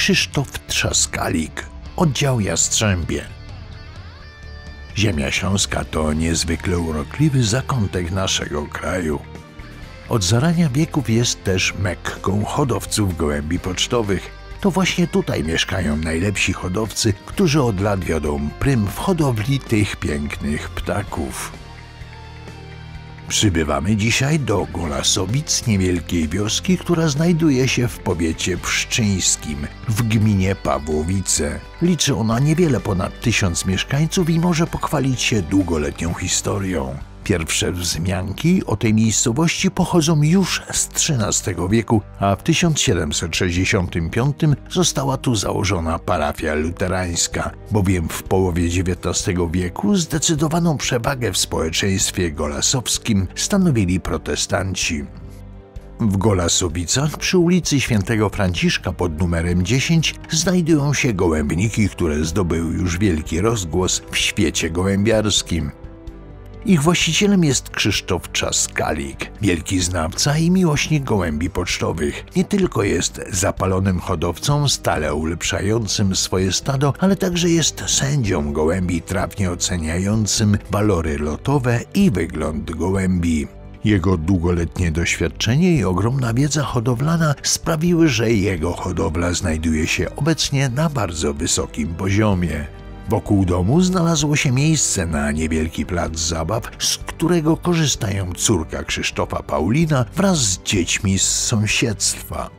Krzysztof Trzaskalik, oddział Jastrzębie. Ziemia Śląska to niezwykle urokliwy zakątek naszego kraju. Od zarania wieków jest też mekką hodowców gołębi pocztowych. To właśnie tutaj mieszkają najlepsi hodowcy, którzy od lat wiodą prym w hodowli tych pięknych ptaków. Przybywamy dzisiaj do Golasowic, niewielkiej wioski, która znajduje się w powiecie pszczyńskim, w gminie Pawłowice. Liczy ona niewiele ponad tysiąc mieszkańców i może pochwalić się długoletnią historią. Pierwsze wzmianki o tej miejscowości pochodzą już z XIII wieku, a w 1765 została tu założona parafia luterańska, bowiem w połowie XIX wieku zdecydowaną przewagę w społeczeństwie golasowskim stanowili protestanci. W Golasowicach przy ulicy Świętego Franciszka pod numerem 10 znajdują się gołębniki, które zdobyły już wielki rozgłos w świecie gołębiarskim. Ich właścicielem jest Krzysztof Czaskalik, wielki znawca i miłośnik gołębi pocztowych. Nie tylko jest zapalonym hodowcą, stale ulepszającym swoje stado, ale także jest sędzią gołębi trafnie oceniającym walory lotowe i wygląd gołębi. Jego długoletnie doświadczenie i ogromna wiedza hodowlana sprawiły, że jego hodowla znajduje się obecnie na bardzo wysokim poziomie. Wokół domu znalazło się miejsce na niewielki plac zabaw, z którego korzystają córka Krzysztofa Paulina wraz z dziećmi z sąsiedztwa.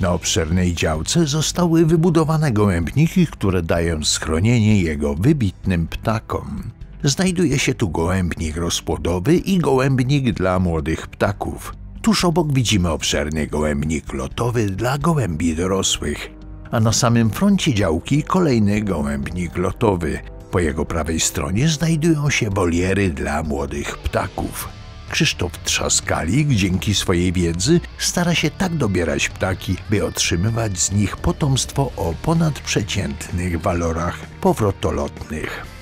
Na obszernej działce zostały wybudowane gołębniki, które dają schronienie jego wybitnym ptakom. Znajduje się tu gołębnik rozpłodowy i gołębnik dla młodych ptaków. Tuż obok widzimy obszerny gołębnik lotowy dla gołębi dorosłych a na samym froncie działki kolejny gołębnik lotowy. Po jego prawej stronie znajdują się boliery dla młodych ptaków. Krzysztof Trzaskalik dzięki swojej wiedzy stara się tak dobierać ptaki, by otrzymywać z nich potomstwo o ponadprzeciętnych walorach powrotolotnych.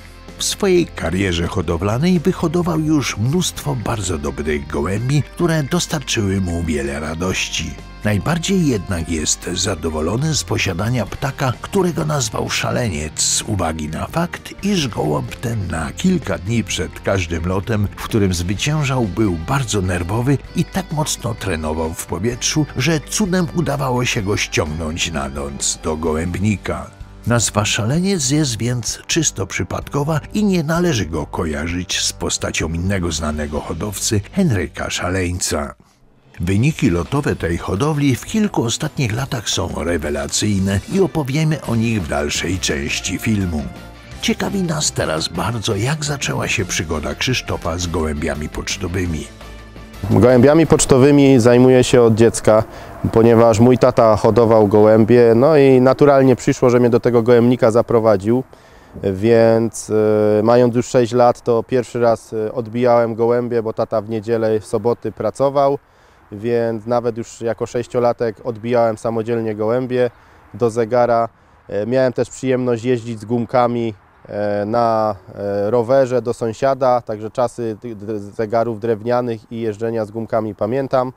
W swojej karierze hodowlanej wyhodował już mnóstwo bardzo dobrych gołębi, które dostarczyły mu wiele radości. Najbardziej jednak jest zadowolony z posiadania ptaka, którego nazwał szaleniec z uwagi na fakt, iż gołąb ten na kilka dni przed każdym lotem, w którym zwyciężał, był bardzo nerwowy i tak mocno trenował w powietrzu, że cudem udawało się go ściągnąć na noc do gołębnika. Nazwa szaleniec jest więc czysto przypadkowa i nie należy go kojarzyć z postacią innego znanego hodowcy Henryka Szaleńca. Wyniki lotowe tej hodowli w kilku ostatnich latach są rewelacyjne i opowiemy o nich w dalszej części filmu. Ciekawi nas teraz bardzo, jak zaczęła się przygoda Krzysztofa z gołębiami pocztowymi. Gołębiami pocztowymi zajmuję się od dziecka ponieważ mój tata hodował gołębie, no i naturalnie przyszło, że mnie do tego gołębnika zaprowadził, więc e, mając już 6 lat, to pierwszy raz e, odbijałem gołębie, bo tata w niedzielę, w soboty pracował, więc nawet już jako sześciolatek odbijałem samodzielnie gołębie do zegara. E, miałem też przyjemność jeździć z gumkami na rowerze do sąsiada, także czasy zegarów drewnianych i jeżdżenia z gumkami pamiętam.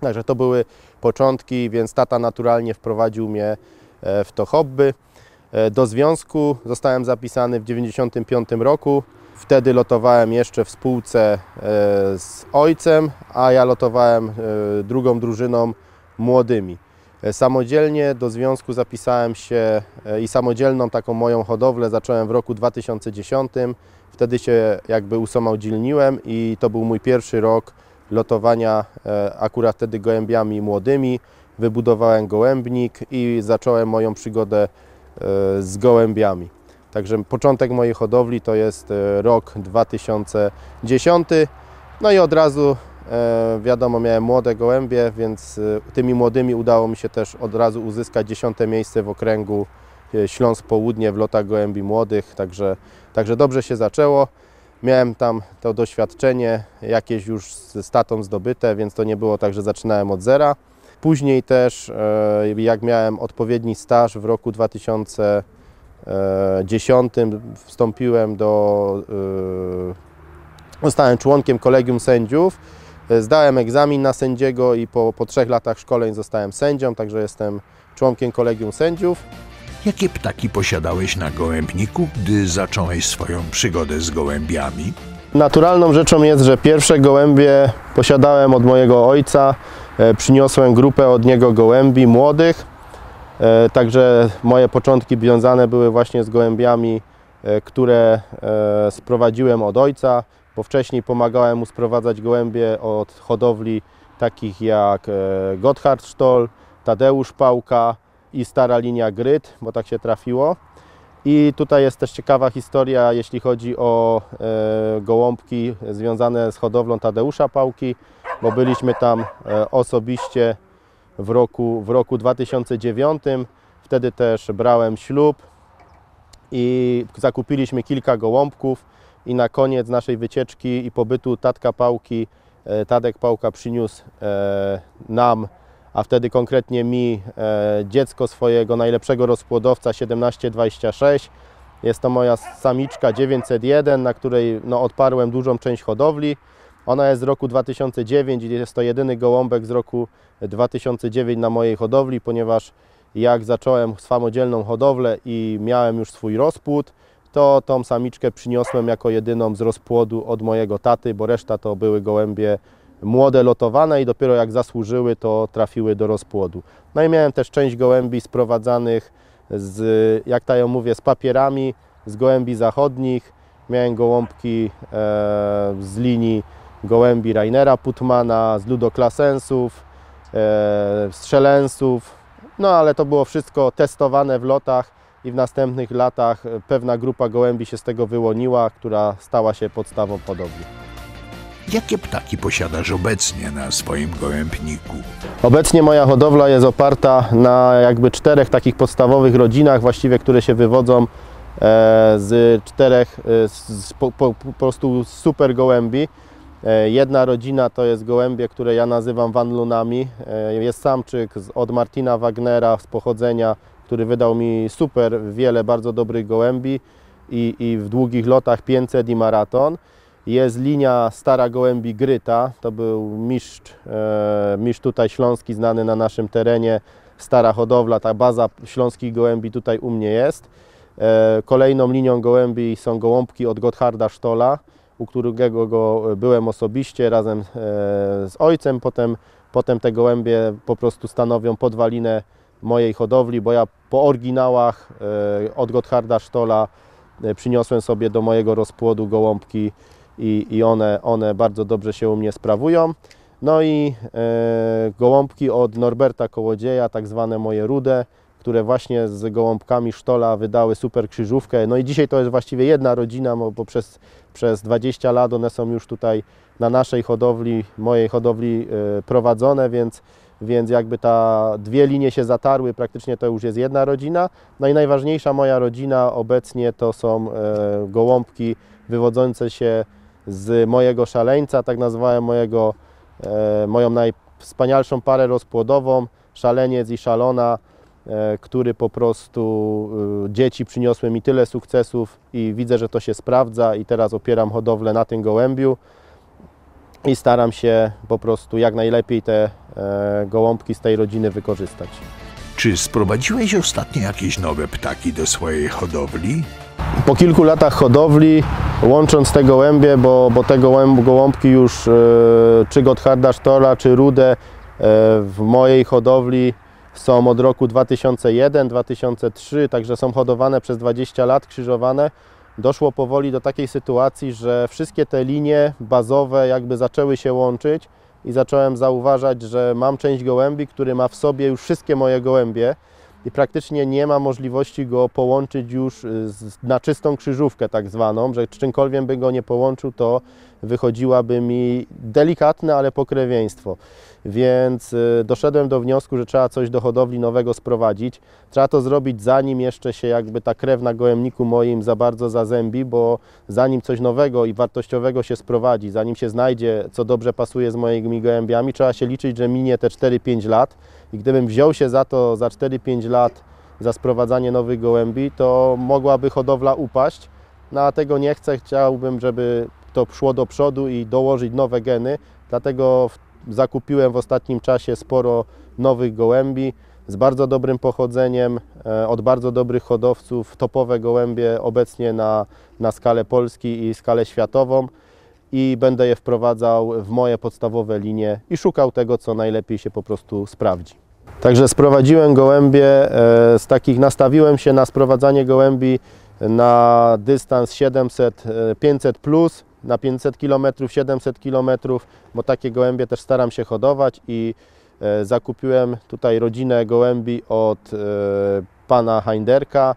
Także to były początki, więc tata naturalnie wprowadził mnie e, w to hobby. E, do związku zostałem zapisany w 1995 roku. Wtedy lotowałem jeszcze w spółce e, z ojcem, a ja lotowałem drugą drużyną młodymi. Samodzielnie do związku zapisałem się i samodzielną taką moją hodowlę zacząłem w roku 2010. Wtedy się jakby usamodzielniłem i to był mój pierwszy rok lotowania e, akurat wtedy gołębiami młodymi. Wybudowałem gołębnik i zacząłem moją przygodę e, z gołębiami. Także początek mojej hodowli to jest e, rok 2010. No i od razu wiadomo, miałem młode gołębie, więc tymi młodymi udało mi się też od razu uzyskać dziesiąte miejsce w okręgu Śląsk Południe w lotach gołębi młodych. Także, także dobrze się zaczęło. Miałem tam to doświadczenie jakieś już z statą zdobyte, więc to nie było tak, że zaczynałem od zera. Później też, e, jak miałem odpowiedni staż w roku 2010, e, wstąpiłem do, zostałem e, no, członkiem kolegium sędziów. Zdałem egzamin na sędziego i po, po trzech latach szkoleń zostałem sędzią, także jestem członkiem kolegium sędziów. Jakie ptaki posiadałeś na gołębniku, gdy zacząłeś swoją przygodę z gołębiami? Naturalną rzeczą jest, że pierwsze gołębie posiadałem od mojego ojca. E, przyniosłem grupę od niego gołębi młodych. E, także moje początki związane były właśnie z gołębiami, e, które sprowadziłem od ojca, bo wcześniej pomagałem mu sprowadzać gołębie od hodowli takich jak Gotthard Stoll, Tadeusz Pałka, i stara linia gryt, bo tak się trafiło. I tutaj jest też ciekawa historia, jeśli chodzi o e, gołąbki związane z hodowlą Tadeusza Pałki, bo byliśmy tam e, osobiście w roku, w roku 2009. Wtedy też brałem ślub i zakupiliśmy kilka gołąbków i na koniec naszej wycieczki i pobytu tatka Pałki, e, Tadek Pałka przyniósł e, nam a wtedy konkretnie mi e, dziecko swojego najlepszego rozpłodowca 1726. Jest to moja samiczka 901, na której no, odparłem dużą część hodowli. Ona jest z roku 2009 i jest to jedyny gołąbek z roku 2009 na mojej hodowli, ponieważ jak zacząłem samodzielną hodowlę i miałem już swój rozpłód, to tą samiczkę przyniosłem jako jedyną z rozpłodu od mojego taty, bo reszta to były gołębie młode lotowane i dopiero jak zasłużyły, to trafiły do rozpłodu. No i miałem też część gołębi sprowadzanych z, jak to ja mówię, z papierami, z gołębi zachodnich. Miałem gołąbki e, z linii gołębi Rainera Putmana, z ludoklasensów, e, strzelensów. No ale to było wszystko testowane w lotach i w następnych latach pewna grupa gołębi się z tego wyłoniła, która stała się podstawą podobnie. Jakie ptaki posiadasz obecnie na swoim gołębniku? Obecnie moja hodowla jest oparta na jakby czterech takich podstawowych rodzinach, właściwie które się wywodzą e, z czterech e, z, po, po, po prostu super gołębi. E, jedna rodzina to jest gołębie, które ja nazywam wanlunami. Jest samczyk od Martina Wagnera z pochodzenia, który wydał mi super wiele bardzo dobrych gołębi i, i w długich lotach 500 i maraton. Jest linia Stara Gołębi Gryta, to był mistrz, e, mistrz tutaj śląski znany na naszym terenie, stara hodowla, ta baza śląskich gołębi tutaj u mnie jest. E, kolejną linią gołębi są gołąbki od Gottharda Sztola, u którego go e, byłem osobiście razem z ojcem. Potem, potem te gołębie po prostu stanowią podwalinę mojej hodowli, bo ja po oryginałach od Gottharda Sztola przyniosłem sobie do mojego rozpłodu gołąbki i, i one, one bardzo dobrze się u mnie sprawują. No i e, gołąbki od Norberta Kołodzieja, tak zwane moje rude, które właśnie z gołąbkami Sztola wydały super krzyżówkę. No i dzisiaj to jest właściwie jedna rodzina, bo przez, przez 20 lat one są już tutaj na naszej hodowli, mojej hodowli e, prowadzone, więc, więc jakby ta dwie linie się zatarły, praktycznie to już jest jedna rodzina. No i najważniejsza moja rodzina obecnie to są e, gołąbki wywodzące się z mojego szaleńca, tak nazwałem mojego, e, moją najwspanialszą parę rozpłodową, szaleniec i szalona, e, który po prostu e, dzieci przyniosły mi tyle sukcesów i widzę, że to się sprawdza i teraz opieram hodowlę na tym gołębiu i staram się po prostu jak najlepiej te e, gołąbki z tej rodziny wykorzystać. Czy sprowadziłeś ostatnio jakieś nowe ptaki do swojej hodowli? po kilku latach hodowli, łącząc te gołębie, bo, bo te gołąbki już e, czy Gottharda Sztola, czy Rude e, w mojej hodowli są od roku 2001, 2003, także są hodowane przez 20 lat, krzyżowane. Doszło powoli do takiej sytuacji, że wszystkie te linie bazowe jakby zaczęły się łączyć i zacząłem zauważać, że mam część gołębi, który ma w sobie już wszystkie moje gołębie i praktycznie nie ma możliwości go połączyć już y, z, na czystą krzyżówkę tak zwaną, że czymkolwiek by go nie połączył, to wychodziłaby mi delikatne, ale pokrewieństwo. Więc y, doszedłem do wniosku, że trzeba coś do hodowli nowego sprowadzić. Trzeba to zrobić zanim jeszcze się jakby ta krew na gołębniku moim za bardzo zazębi, bo zanim coś nowego i wartościowego się sprowadzi, zanim się znajdzie, co dobrze pasuje z moimi gołębiami, trzeba się liczyć, że minie te 4-5 lat i gdybym wziął się za to za 4-5 lat, za sprowadzanie nowych gołębi, to mogłaby hodowla upaść. No a tego nie chcę, chciałbym, żeby to szło do przodu i dołożyć nowe geny, dlatego zakupiłem w ostatnim czasie sporo nowych gołębi z bardzo dobrym pochodzeniem, e, od bardzo dobrych hodowców, topowe gołębie obecnie na, na skalę Polski i skalę światową i będę je wprowadzał w moje podstawowe linie i szukał tego, co najlepiej się po prostu sprawdzi. Także sprowadziłem gołębie e, z takich, nastawiłem się na sprowadzanie gołębi na dystans 700, 500 e, plus, na 500 km, 700 km, bo takie gołębie też staram się hodować i e, zakupiłem tutaj rodzinę gołębi od pana Heinderka.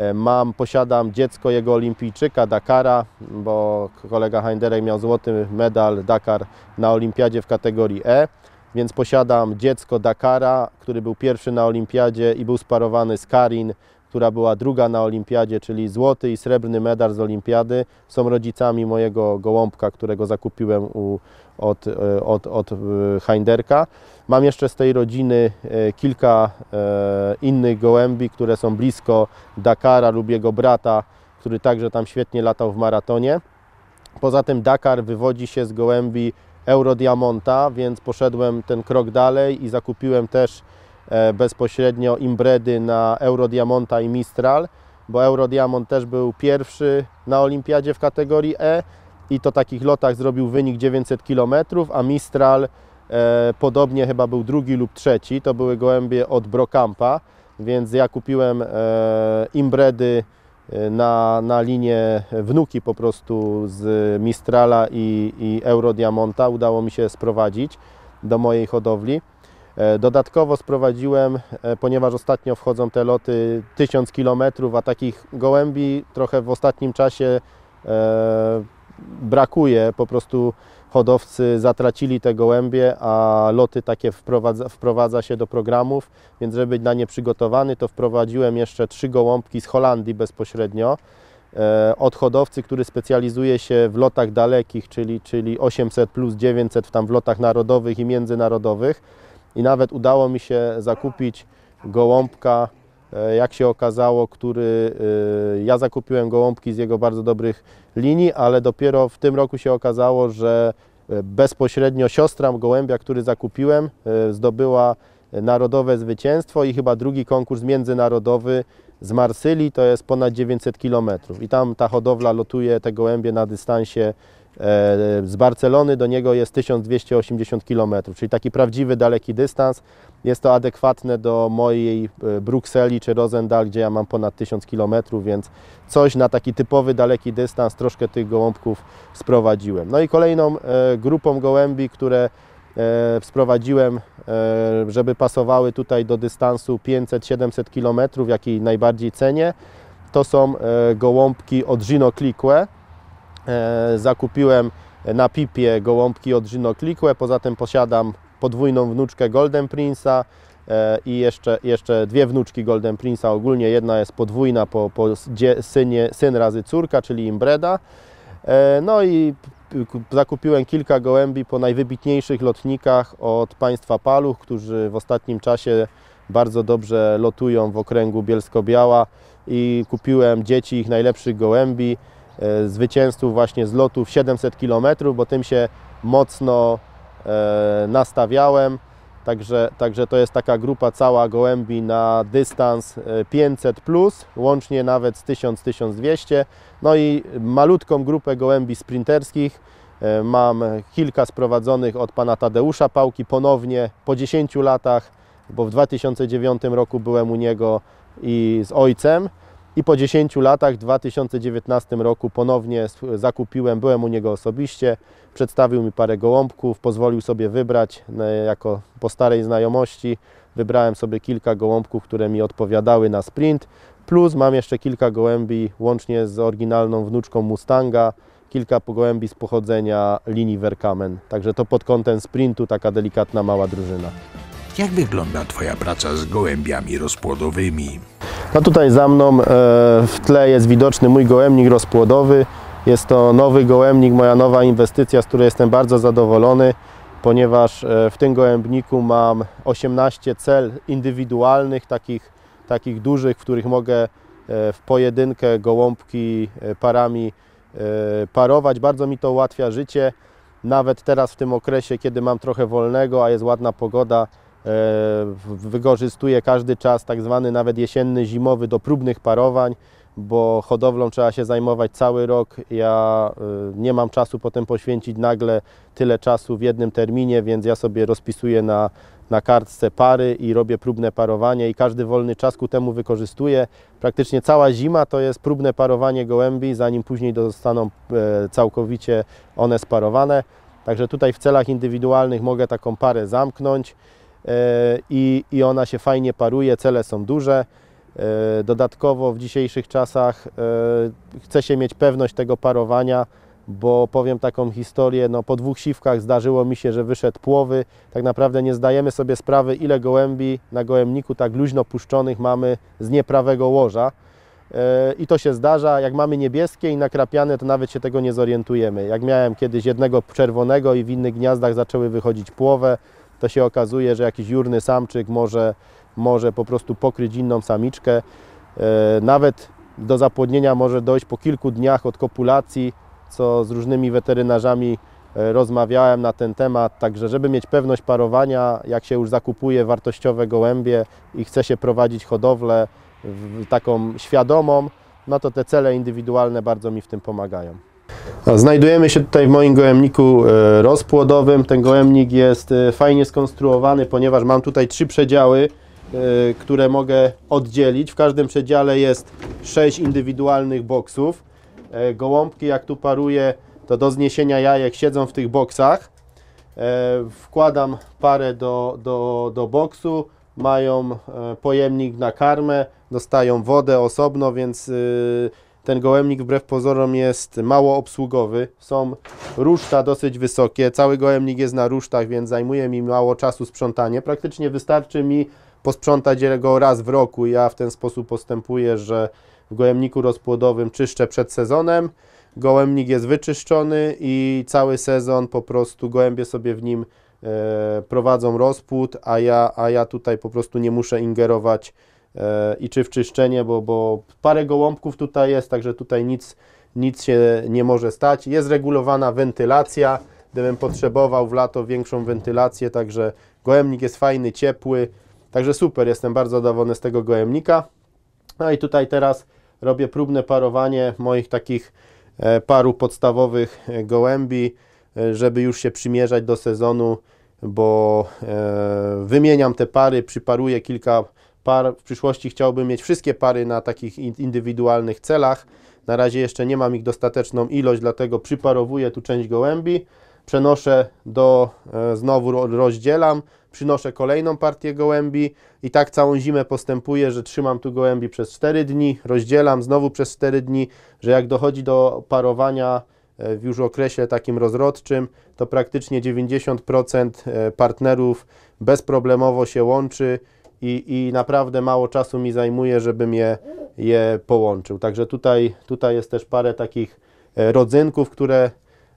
E, mam, posiadam dziecko jego olimpijczyka Dakara, bo kolega Heinderek miał złoty medal Dakar na olimpiadzie w kategorii E, więc posiadam dziecko Dakara, który był pierwszy na olimpiadzie i był sparowany z Karin, która była druga na olimpiadzie, czyli złoty i srebrny medal z olimpiady. Są rodzicami mojego gołąbka, którego zakupiłem u, E, od, od, od e, Heinderka. Mam jeszcze z tej rodziny e, kilka innych gołębi, które są blisko Dakara lub jego brata, który także tam świetnie latał w maratonie. Poza tym Dakar wywodzi się z gołębi Eurodiamonta, więc poszedłem ten krok dalej i zakupiłem też bezpośrednio imbredy na Eurodiamonta i Mistral, bo Eurodiamont też był pierwszy na olimpiadzie w kategorii E, i to takich lotach zrobił wynik 900 km, a Mistral e, podobnie chyba był drugi lub trzeci, to były gołębie od Brokampa, więc ja kupiłem e, imbredy e, na, na linię wnuki po prostu z Mistrala i, i Eurodiamonta. Udało mi się sprowadzić do mojej hodowli. E, dodatkowo sprowadziłem, e, ponieważ ostatnio wchodzą te loty 1000 km, a takich gołębi trochę w ostatnim czasie e, brakuje, po prostu hodowcy zatracili te gołębie, a loty takie wprowadza, wprowadza się do programów, więc żeby być na nie przygotowany, to wprowadziłem jeszcze trzy gołąbki z Holandii bezpośrednio e, od hodowcy, który specjalizuje się w lotach dalekich, czyli, czyli 800 plus 900 tam w lotach narodowych i międzynarodowych. I nawet udało mi się zakupić gołąbka E, jak się okazało, który e, ja zakupiłem gołąbki z jego bardzo dobrych linii, ale dopiero w tym roku się okazało, że e, bezpośrednio siostra gołębia, który zakupiłem, zdobyła narodowe zwycięstwo i chyba drugi konkurs międzynarodowy z Marsylii, to jest ponad 900 km. I tam ta hodowla lotuje te gołębie na dystansie E, z Barcelony do niego jest 1280 km, czyli taki prawdziwy daleki dystans. Jest to adekwatne do mojej e, Brukseli czy Rosendal, gdzie ja mam ponad 1000 km, więc coś na taki typowy daleki dystans, troszkę tych gołąbków sprowadziłem. No i kolejną e, grupą gołębi, które sprowadziłem, żeby pasowały tutaj do dystansu 500-700 km, jaki najbardziej cenię, to są gołąbki od Gino E, zakupiłem na pipie gołąbki od Żynoklikłe, poza tym posiadam podwójną wnuczkę Golden Prince'a e, i jeszcze, jeszcze dwie wnuczki Golden Prince'a ogólnie, jedna jest podwójna po, po synie, syn razy córka, czyli imbreda. E, no i zakupiłem kilka gołębi po najwybitniejszych lotnikach od państwa Paluch, którzy w ostatnim czasie bardzo dobrze lotują w okręgu Bielsko-Biała i kupiłem dzieci ich najlepszych gołębi. E, zwycięzców właśnie z lotów 700 km, bo tym się mocno e, nastawiałem. Także, także to jest taka grupa cała gołębi na dystans 500, e, plus, łącznie nawet z 1000-1200. No i malutką grupę gołębi sprinterskich. Mam kilka sprowadzonych od pana Tadeusza Pałki ponownie po 10 latach, bo w 2009 roku byłem u niego i z ojcem. I po 10 latach, w 2019 roku, ponownie zakupiłem, byłem u niego osobiście, przedstawił mi parę gołąbków, pozwolił sobie wybrać no, jako po starej znajomości. Wybrałem sobie kilka gołąbków, które mi odpowiadały na sprint, plus mam jeszcze kilka gołębi łącznie z oryginalną wnuczką Mustanga, kilka gołębi z pochodzenia linii Werkamen. Także to pod kątem sprintu taka delikatna mała drużyna. Jak wygląda Twoja praca z gołębiami rozpłodowymi? No tutaj za mną e, w tle jest widoczny mój gołębnik rozpłodowy. Jest to nowy gołębnik, moja nowa inwestycja, z której jestem bardzo zadowolony, ponieważ e, w tym gołębniku mam 18 cel indywidualnych, takich, takich dużych, w których mogę e, w pojedynkę gołąbki parami parować. Bardzo mi to ułatwia życie. Nawet teraz w tym okresie, kiedy mam trochę wolnego, a jest ładna pogoda, E, wykorzystuje każdy czas, tak zwany nawet jesienny, zimowy, do próbnych parowań, bo hodowlą trzeba się zajmować cały rok. Ja e, nie mam czasu potem poświęcić nagle tyle czasu w jednym terminie, więc ja sobie rozpisuję na, na kartce pary i robię próbne parowanie i każdy wolny czas ku temu wykorzystuję. Praktycznie cała zima to jest próbne parowanie gołębi, zanim później zostaną e, całkowicie one sparowane. Także tutaj w celach indywidualnych mogę taką parę zamknąć. E, i, i ona się fajnie paruje, cele są duże. E, dodatkowo w dzisiejszych czasach e, chce się mieć pewność tego parowania, bo powiem taką historię, no po dwóch siwkach zdarzyło mi się, że wyszedł płowy. Tak naprawdę nie zdajemy sobie sprawy, ile gołębi na gołębniku tak luźno puszczonych mamy z nieprawego łoża. I to się zdarza, jak mamy niebieskie i nakrapiane, to nawet się tego nie zorientujemy. Jak miałem kiedyś jednego czerwonego i w innych gniazdach zaczęły wychodzić płowe, to się okazuje, że jakiś jurny samczyk może, może po prostu pokryć inną samiczkę. E, nawet do zapłodnienia może dojść po kilku dniach od kopulacji, co z różnymi weterynarzami e, rozmawiałem na ten temat, także żeby mieć pewność parowania, jak się już zakupuje wartościowe gołębie i chce się prowadzić hodowlę taką świadomą, no to te cele indywidualne bardzo mi w tym pomagają. Znajdujemy się tutaj w moim gołemniku e, rozpłodowym. Ten gołemnik jest e, fajnie skonstruowany, ponieważ mam tutaj trzy przedziały, e, które mogę oddzielić. W każdym przedziale jest sześć indywidualnych boksów. Gołąbki, jak tu paruję, to do zniesienia jajek siedzą w tych boksach. Wkładam parę do, do, do boksu, mają pojemnik na karmę, dostają wodę osobno, więc ten gołemnik wbrew pozorom jest mało obsługowy. Są ruszta dosyć wysokie. Cały gołemnik jest na rusztach, więc zajmuje mi mało czasu sprzątanie. Praktycznie wystarczy mi posprzątać go raz w roku. Ja w ten sposób postępuję, że w gołemniku rozpłodowym czyszczę przed sezonem. Gołemnik jest wyczyszczony i cały sezon po prostu gołębie sobie w nim e, prowadzą rozpłód, a ja, a ja tutaj po prostu nie muszę ingerować E, i czy w czyszczenie, bo, bo parę gołąbków tutaj jest, także tutaj nic, nic się nie może stać. Jest regulowana wentylacja, gdybym potrzebował w lato większą wentylację, także gołębnik jest fajny, ciepły, także super, jestem bardzo zadowolony z tego gołębnika. No i tutaj teraz robię próbne parowanie moich takich e, paru podstawowych e, gołębi, żeby już się przymierzać do sezonu, bo wymieniam te pary, przyparuję kilka par. W przyszłości chciałbym mieć wszystkie pary na takich indywidualnych celach. Na razie jeszcze nie mam ich dostateczną ilość, dlatego przyparowuję tu część gołębi, przenoszę do, e, znowu rozdzielam, przynoszę kolejną partię gołębi i tak całą zimę postępuję, że trzymam tu gołębi przez 4 dni, rozdzielam znowu przez 4 dni, że jak dochodzi do parowania e, w już okresie takim rozrodczym, to praktycznie 90% e, partnerów bezproblemowo się łączy, i, i naprawdę mało czasu mi zajmuje, żebym je, je połączył. Także tutaj, tutaj jest też parę takich e, rodzynków, które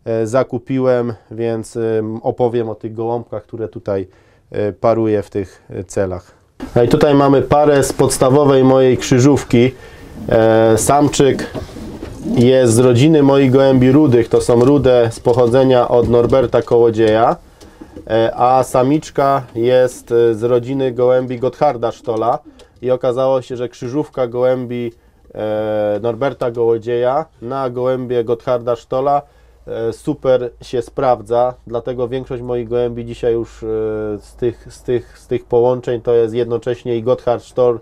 e, zakupiłem, więc opowiem o tych gołąbkach, które tutaj e, paruję w tych celach. No i tutaj mamy parę z podstawowej mojej krzyżówki. Samczyk jest z rodziny moich gołębi rudych. To są rude z pochodzenia od Norberta Kołodzieja. E, a samiczka jest e, z rodziny gołębi Gottharda Sztola i okazało się, że krzyżówka gołębi e, Norberta Gołodzieja na gołębie Gottharda Sztola super się sprawdza, dlatego większość moich gołębi dzisiaj już z tych, z tych, z tych połączeń to jest jednocześnie i Gotthard Sztol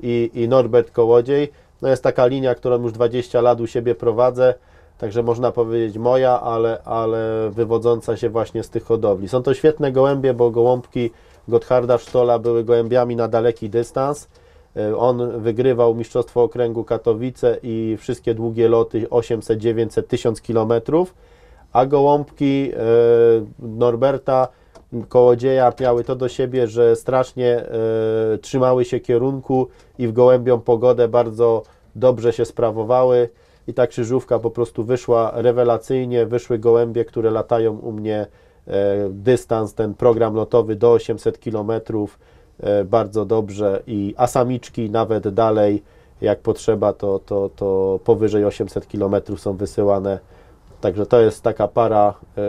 i, i Norbert Kołodziej. No jest taka linia, którą już 20 lat u siebie prowadzę. Także można powiedzieć moja, ale, ale wywodząca się właśnie z tych hodowli. Są to świetne gołębie, bo gołąbki Gottharda Sztola były gołębiami na daleki dystans. E, on wygrywał Mistrzostwo Okręgu Katowice i wszystkie długie loty 800, 900, 1000 km, a gołąbki e, Norberta Kołodzieja miały to do siebie, że strasznie e, trzymały się kierunku i w gołębią pogodę bardzo dobrze się sprawowały i ta krzyżówka po prostu wyszła rewelacyjnie, wyszły gołębie, które latają u mnie e, dystans, ten program lotowy do 800 km e, bardzo dobrze i asamiczki nawet dalej, jak potrzeba, to, to, to powyżej 800 km są wysyłane. Także to jest taka para e,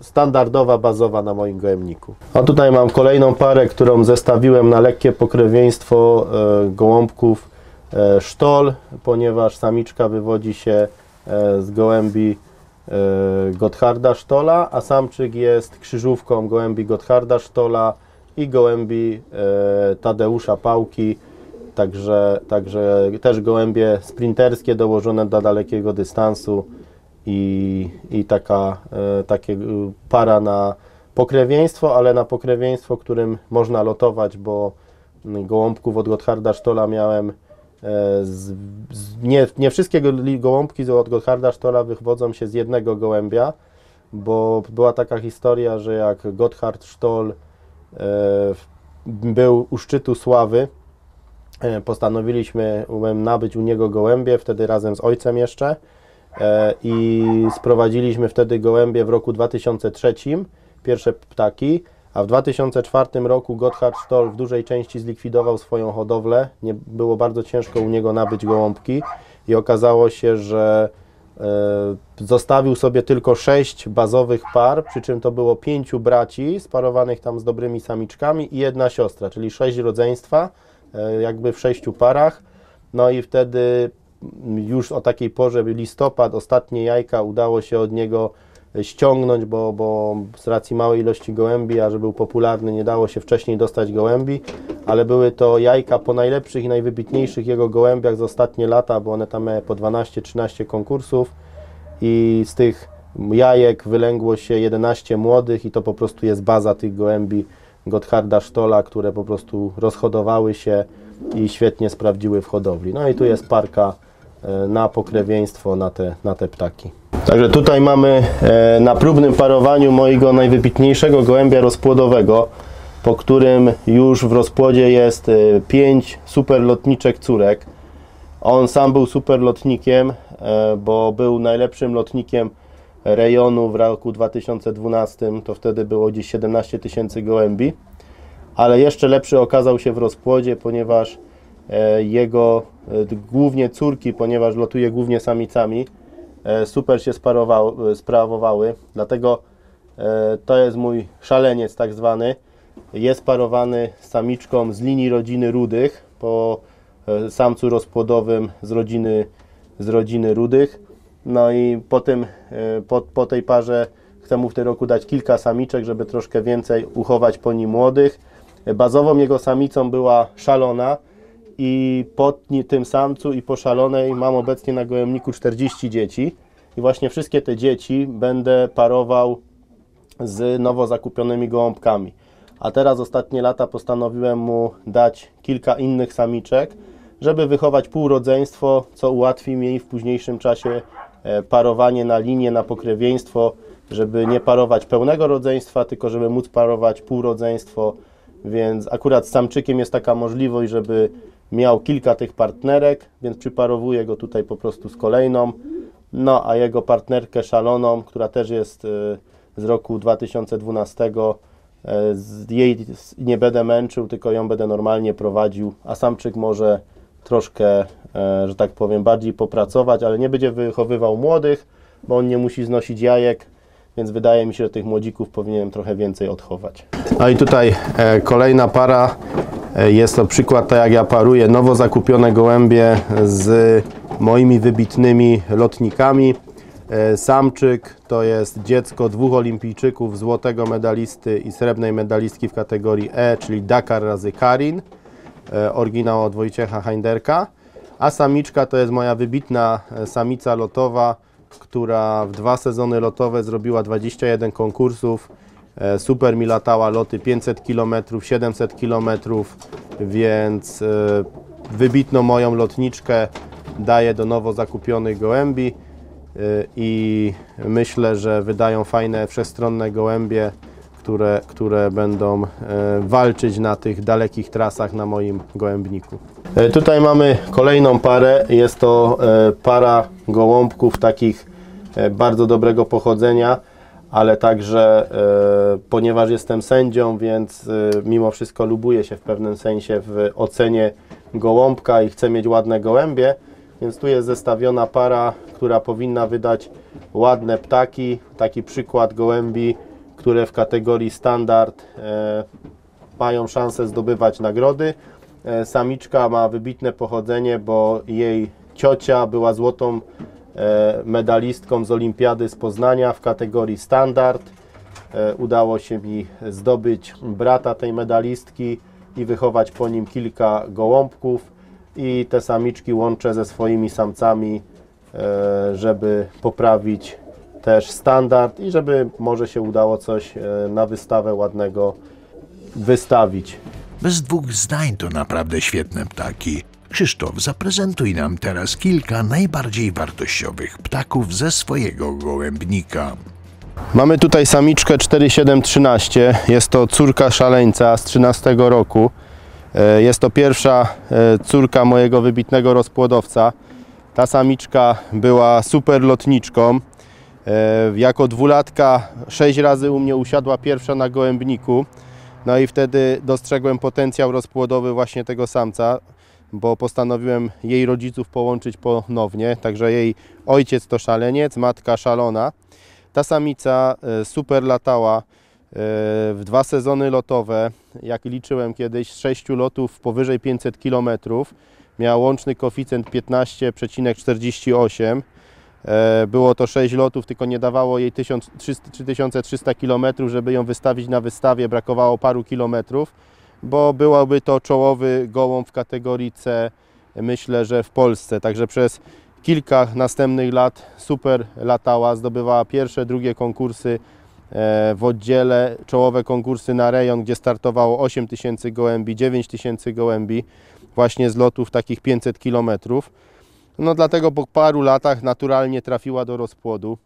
standardowa, bazowa na moim gołębniku. A tutaj mam kolejną parę, którą zestawiłem na lekkie pokrewieństwo gołąbków E, sztol, ponieważ samiczka wywodzi się e, z gołębi e, Gottharda Sztola, a samczyk jest krzyżówką gołębi Gottharda Sztola i gołębi Tadeusza Pałki, także, także też gołębie sprinterskie dołożone do dalekiego dystansu i, i taka, takie para na pokrewieństwo, ale na pokrewieństwo, którym można lotować, bo gołąbków od Gottharda Sztola miałem E, z, z, nie, nie, wszystkie gołąbki od Gottharda Stola wywodzą się z jednego gołębia, bo była taka historia, że jak Gotthard Stoll e, był u szczytu sławy, e, postanowiliśmy nabyć u niego gołębie, wtedy razem z ojcem jeszcze e, i sprowadziliśmy wtedy gołębie w roku 2003, pierwsze ptaki a w 2004 roku Gotthard Stoll w dużej części zlikwidował swoją hodowlę. Nie, było bardzo ciężko u niego nabyć gołąbki i okazało się, że e, zostawił sobie tylko sześć bazowych par, przy czym to było pięciu braci sparowanych tam z dobrymi samiczkami i jedna siostra, czyli sześć rodzeństwa, e, jakby w sześciu parach. No i wtedy już o takiej porze, listopad, ostatnie jajka udało się od niego ściągnąć, bo, bo z racji małej ilości gołębi, a że był popularny, nie dało się wcześniej dostać gołębi, ale były to jajka po najlepszych i najwybitniejszych jego gołębiach z ostatnie lata, bo one tam miały po 12-13 konkursów i z tych jajek wylęgło się 11 młodych i to po prostu jest baza tych gołębi Gottharda Sztola, które po prostu rozhodowały się i świetnie sprawdziły w hodowli. No i tu jest parka E, na pokrewieństwo, na te, na te ptaki. Także tutaj mamy e, na próbnym parowaniu mojego najwybitniejszego gołębia rozpłodowego, po którym już w rozpłodzie jest 5 e, superlotniczek córek. On sam był superlotnikiem, bo był najlepszym lotnikiem rejonu w roku 2012, to wtedy było gdzieś 17 tysięcy gołębi, ale jeszcze lepszy okazał się w rozpłodzie, ponieważ E, jego e, głównie córki, ponieważ lotuje głównie samicami, e, super się sparowały, sprawowały, dlatego to jest mój szaleniec tak zwany. Jest parowany samiczką z linii rodziny rudych po samcu rozpłodowym z rodziny, z rodziny rudych. No i po, tym, po, po tej parze chcę mu w tym roku dać kilka samiczek, żeby troszkę więcej uchować po nim młodych. Bazową jego samicą była szalona, i po tym samcu i po szalonej mam obecnie na gojemniku 40 dzieci i właśnie wszystkie te dzieci będę parował z nowo zakupionymi gołąbkami. A teraz ostatnie lata postanowiłem mu dać kilka innych samiczek, żeby wychować półrodzeństwo, co ułatwi mi w późniejszym czasie e, parowanie na linię, na pokrewieństwo, żeby nie parować pełnego rodzeństwa, tylko żeby móc parować półrodzeństwo, więc akurat z samczykiem jest taka możliwość, żeby Miał kilka tych partnerek, więc przyparowuję go tutaj po prostu z kolejną. No a jego partnerkę szaloną, która też jest e, z roku 2012, e, jej nie będę męczył, tylko ją będę normalnie prowadził, a samczyk może troszkę, e, że tak powiem, bardziej popracować, ale nie będzie wychowywał młodych, bo on nie musi znosić jajek, więc wydaje mi się, że tych młodzików powinienem trochę więcej odchować. No i tutaj kolejna para E, jest to przykład, tak jak ja paruję nowo zakupione gołębie z moimi wybitnymi lotnikami. E, Samczyk to jest dziecko dwóch olimpijczyków, złotego medalisty i srebrnej medalistki w kategorii E, czyli Dakar razy Karin, e, oryginał od Wojciecha Heinderka. A samiczka to jest moja wybitna samica lotowa, która w dwa sezony lotowe zrobiła 21 konkursów E, super mi latała loty 500 km, 700 km, więc e, wybitną moją lotniczkę daję do nowo zakupionych gołębi e, i myślę, że wydają fajne, wszechstronne gołębie, które, które będą walczyć na tych dalekich trasach na moim gołębniku. Tutaj mamy kolejną parę. Jest to para gołąbków takich bardzo dobrego pochodzenia ale także e, ponieważ jestem sędzią, więc e, mimo wszystko lubuję się w pewnym sensie w ocenie gołąbka i chcę mieć ładne gołębie, więc tu jest zestawiona para, która powinna wydać ładne ptaki. Taki przykład gołębi, które w kategorii standard e, mają szansę zdobywać nagrody. Samiczka ma wybitne pochodzenie, bo jej ciocia była złotą E, medalistką z Olimpiady z Poznania w kategorii standard. E, udało się mi zdobyć brata tej medalistki i wychować po nim kilka gołąbków i te samiczki łączę ze swoimi samcami, e, żeby poprawić też standard i żeby może się udało coś na wystawę ładnego wystawić. Bez dwóch zdań to naprawdę świetne ptaki. Krzysztof, zaprezentuj nam teraz kilka najbardziej wartościowych ptaków ze swojego gołębnika. Mamy tutaj samiczkę 4713, jest to córka szaleńca z 13 roku. E, jest to pierwsza e, córka mojego wybitnego rozpłodowca. Ta samiczka była super lotniczką. E, jako dwulatka sześć razy u mnie usiadła pierwsza na gołębniku. No i wtedy dostrzegłem potencjał rozpłodowy właśnie tego samca bo postanowiłem jej rodziców połączyć ponownie, także jej ojciec to szaleniec, matka szalona. Ta samica e, super latała e, w dwa sezony lotowe, jak liczyłem kiedyś, z sześciu lotów powyżej 500 km. Miała łączny koeficjent 15,48. E, było to 6 lotów, tylko nie dawało jej 1300, 3300 km, żeby ją wystawić na wystawie, brakowało paru kilometrów bo byłaby to czołowy gołąb w kategorii C, myślę, że w Polsce. Także przez kilka następnych lat super latała, zdobywała pierwsze, drugie konkursy e, w oddziele, czołowe konkursy na rejon, gdzie startowało 8 tysięcy gołębi, 9 tysięcy gołębi, właśnie z lotów takich 500 kilometrów. No dlatego po paru latach naturalnie trafiła do rozpłodu,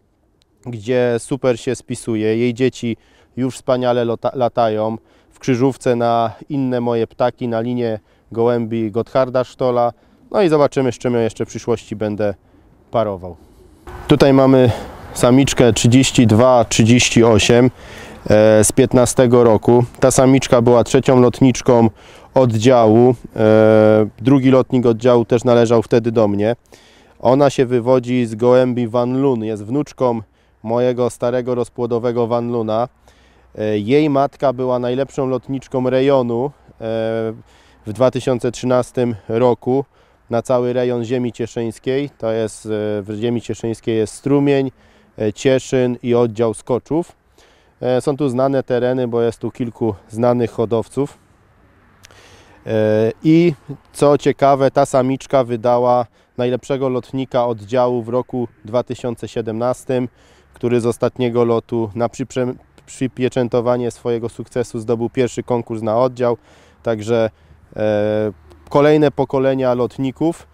gdzie super się spisuje. Jej dzieci już wspaniale lata latają w krzyżówce na inne moje ptaki, na linię gołębi Gottharda Sztola. No i zobaczymy, z czym ja jeszcze w przyszłości będę parował. Tutaj mamy samiczkę 32-38 e, z 15 roku. Ta samiczka była trzecią lotniczką oddziału. E, drugi lotnik oddziału też należał wtedy do mnie. Ona się wywodzi z gołębi Van Loon. Jest wnuczką mojego starego rozpłodowego Van Luna. E, jej matka była najlepszą lotniczką rejonu e, w 2013 roku na cały rejon ziemi cieszyńskiej. To jest, e, w ziemi cieszyńskiej jest Strumień, Cieszyn i oddział Skoczów. Są tu znane tereny, bo jest tu kilku znanych hodowców. I co ciekawe, ta samiczka wydała najlepszego lotnika oddziału w roku 2017, który z ostatniego lotu na, przypieczętowanie swojego sukcesu zdobył pierwszy konkurs na oddział, także e, kolejne pokolenia lotników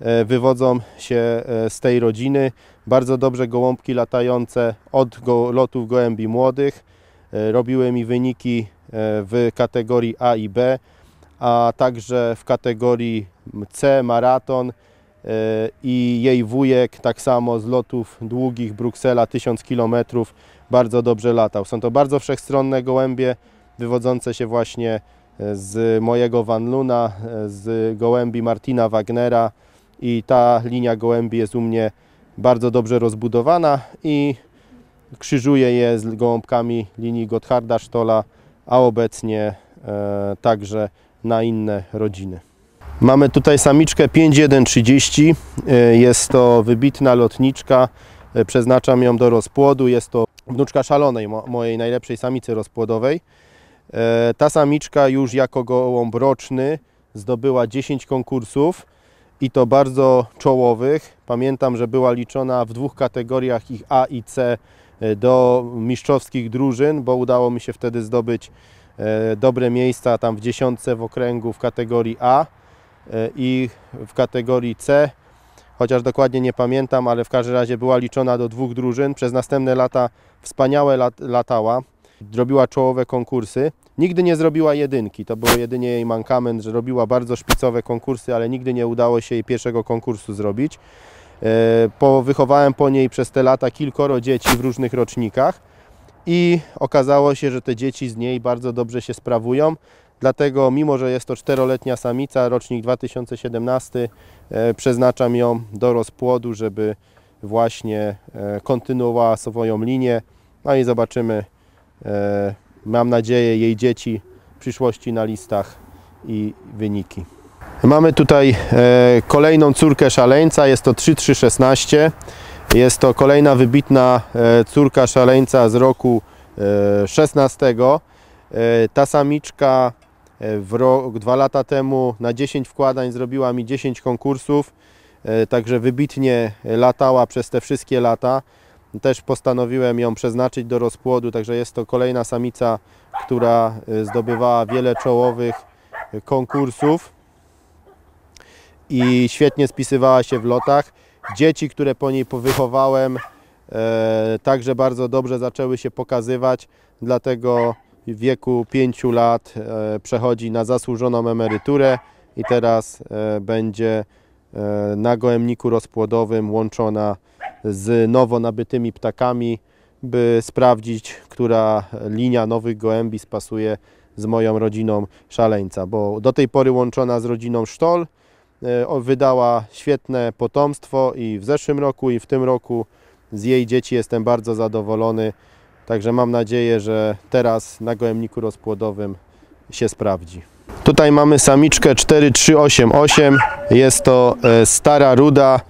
e, wywodzą się e, z tej rodziny. Bardzo dobrze gołąbki latające od go, lotów gołębi młodych e, robiły mi wyniki e, w kategorii A i B, a także w kategorii C maraton e, i jej wujek tak samo z lotów długich Bruksela 1000 kilometrów bardzo dobrze latał. Są to bardzo wszechstronne gołębie wywodzące się właśnie e, z mojego Van Luna, e, z gołębi Martina Wagnera i ta linia gołębi jest u mnie bardzo dobrze rozbudowana i krzyżuje je z gołąbkami linii Gottharda Sztola, a obecnie e, także na inne rodziny. Mamy tutaj samiczkę 5130, e, jest to wybitna lotniczka, przeznaczam ją do rozpłodu, jest to wnuczka szalonej, mojej najlepszej samicy rozpłodowej. E, ta samiczka już jako gołąb roczny zdobyła 10 konkursów i to bardzo czołowych. Pamiętam, że była liczona w dwóch kategoriach ich A i C e, do mistrzowskich drużyn, bo udało mi się wtedy zdobyć e, dobre miejsca tam w dziesiątce w okręgu w kategorii A i w kategorii C chociaż dokładnie nie pamiętam, ale w każdym razie była liczona do dwóch drużyn. Przez następne lata wspaniałe lat, latała, robiła czołowe konkursy. Nigdy nie zrobiła jedynki, to było jedynie jej mankament, że robiła bardzo szpicowe konkursy, ale nigdy nie udało się jej pierwszego konkursu zrobić. E, po, wychowałem po niej przez te lata kilkoro dzieci w różnych rocznikach i okazało się, że te dzieci z niej bardzo dobrze się sprawują. Dlatego, mimo że jest to czteroletnia samica, rocznik 2017, e, przeznaczam ją do rozpłodu, żeby właśnie e, kontynuowała swoją linię. No i zobaczymy, e, mam nadzieję, jej dzieci w przyszłości na listach i wyniki. Mamy tutaj kolejną córkę szaleńca, jest to 3316. Jest to kolejna wybitna córka szaleńca z roku 16. Ta samiczka E, w rok, dwa lata temu na 10 wkładań zrobiła mi 10 konkursów, e, także wybitnie latała przez te wszystkie lata. Też postanowiłem ją przeznaczyć do rozpłodu, także jest to kolejna samica, która e, zdobywała wiele czołowych konkursów i świetnie spisywała się w lotach. Dzieci, które po niej powychowałem, także bardzo dobrze zaczęły się pokazywać, dlatego w wieku 5 lat e, przechodzi na zasłużoną emeryturę i teraz e, będzie e, na goemniku rozpłodowym łączona z nowo nabytymi ptakami, by sprawdzić, która linia nowych gołębi spasuje z moją rodziną szaleńca, bo do tej pory łączona z rodziną Sztol wydała świetne potomstwo i w zeszłym roku i w tym roku z jej dzieci jestem bardzo zadowolony. Także mam nadzieję, że teraz na gołębniku rozpłodowym się sprawdzi. Tutaj mamy samiczkę 4388. Jest to e, stara ruda,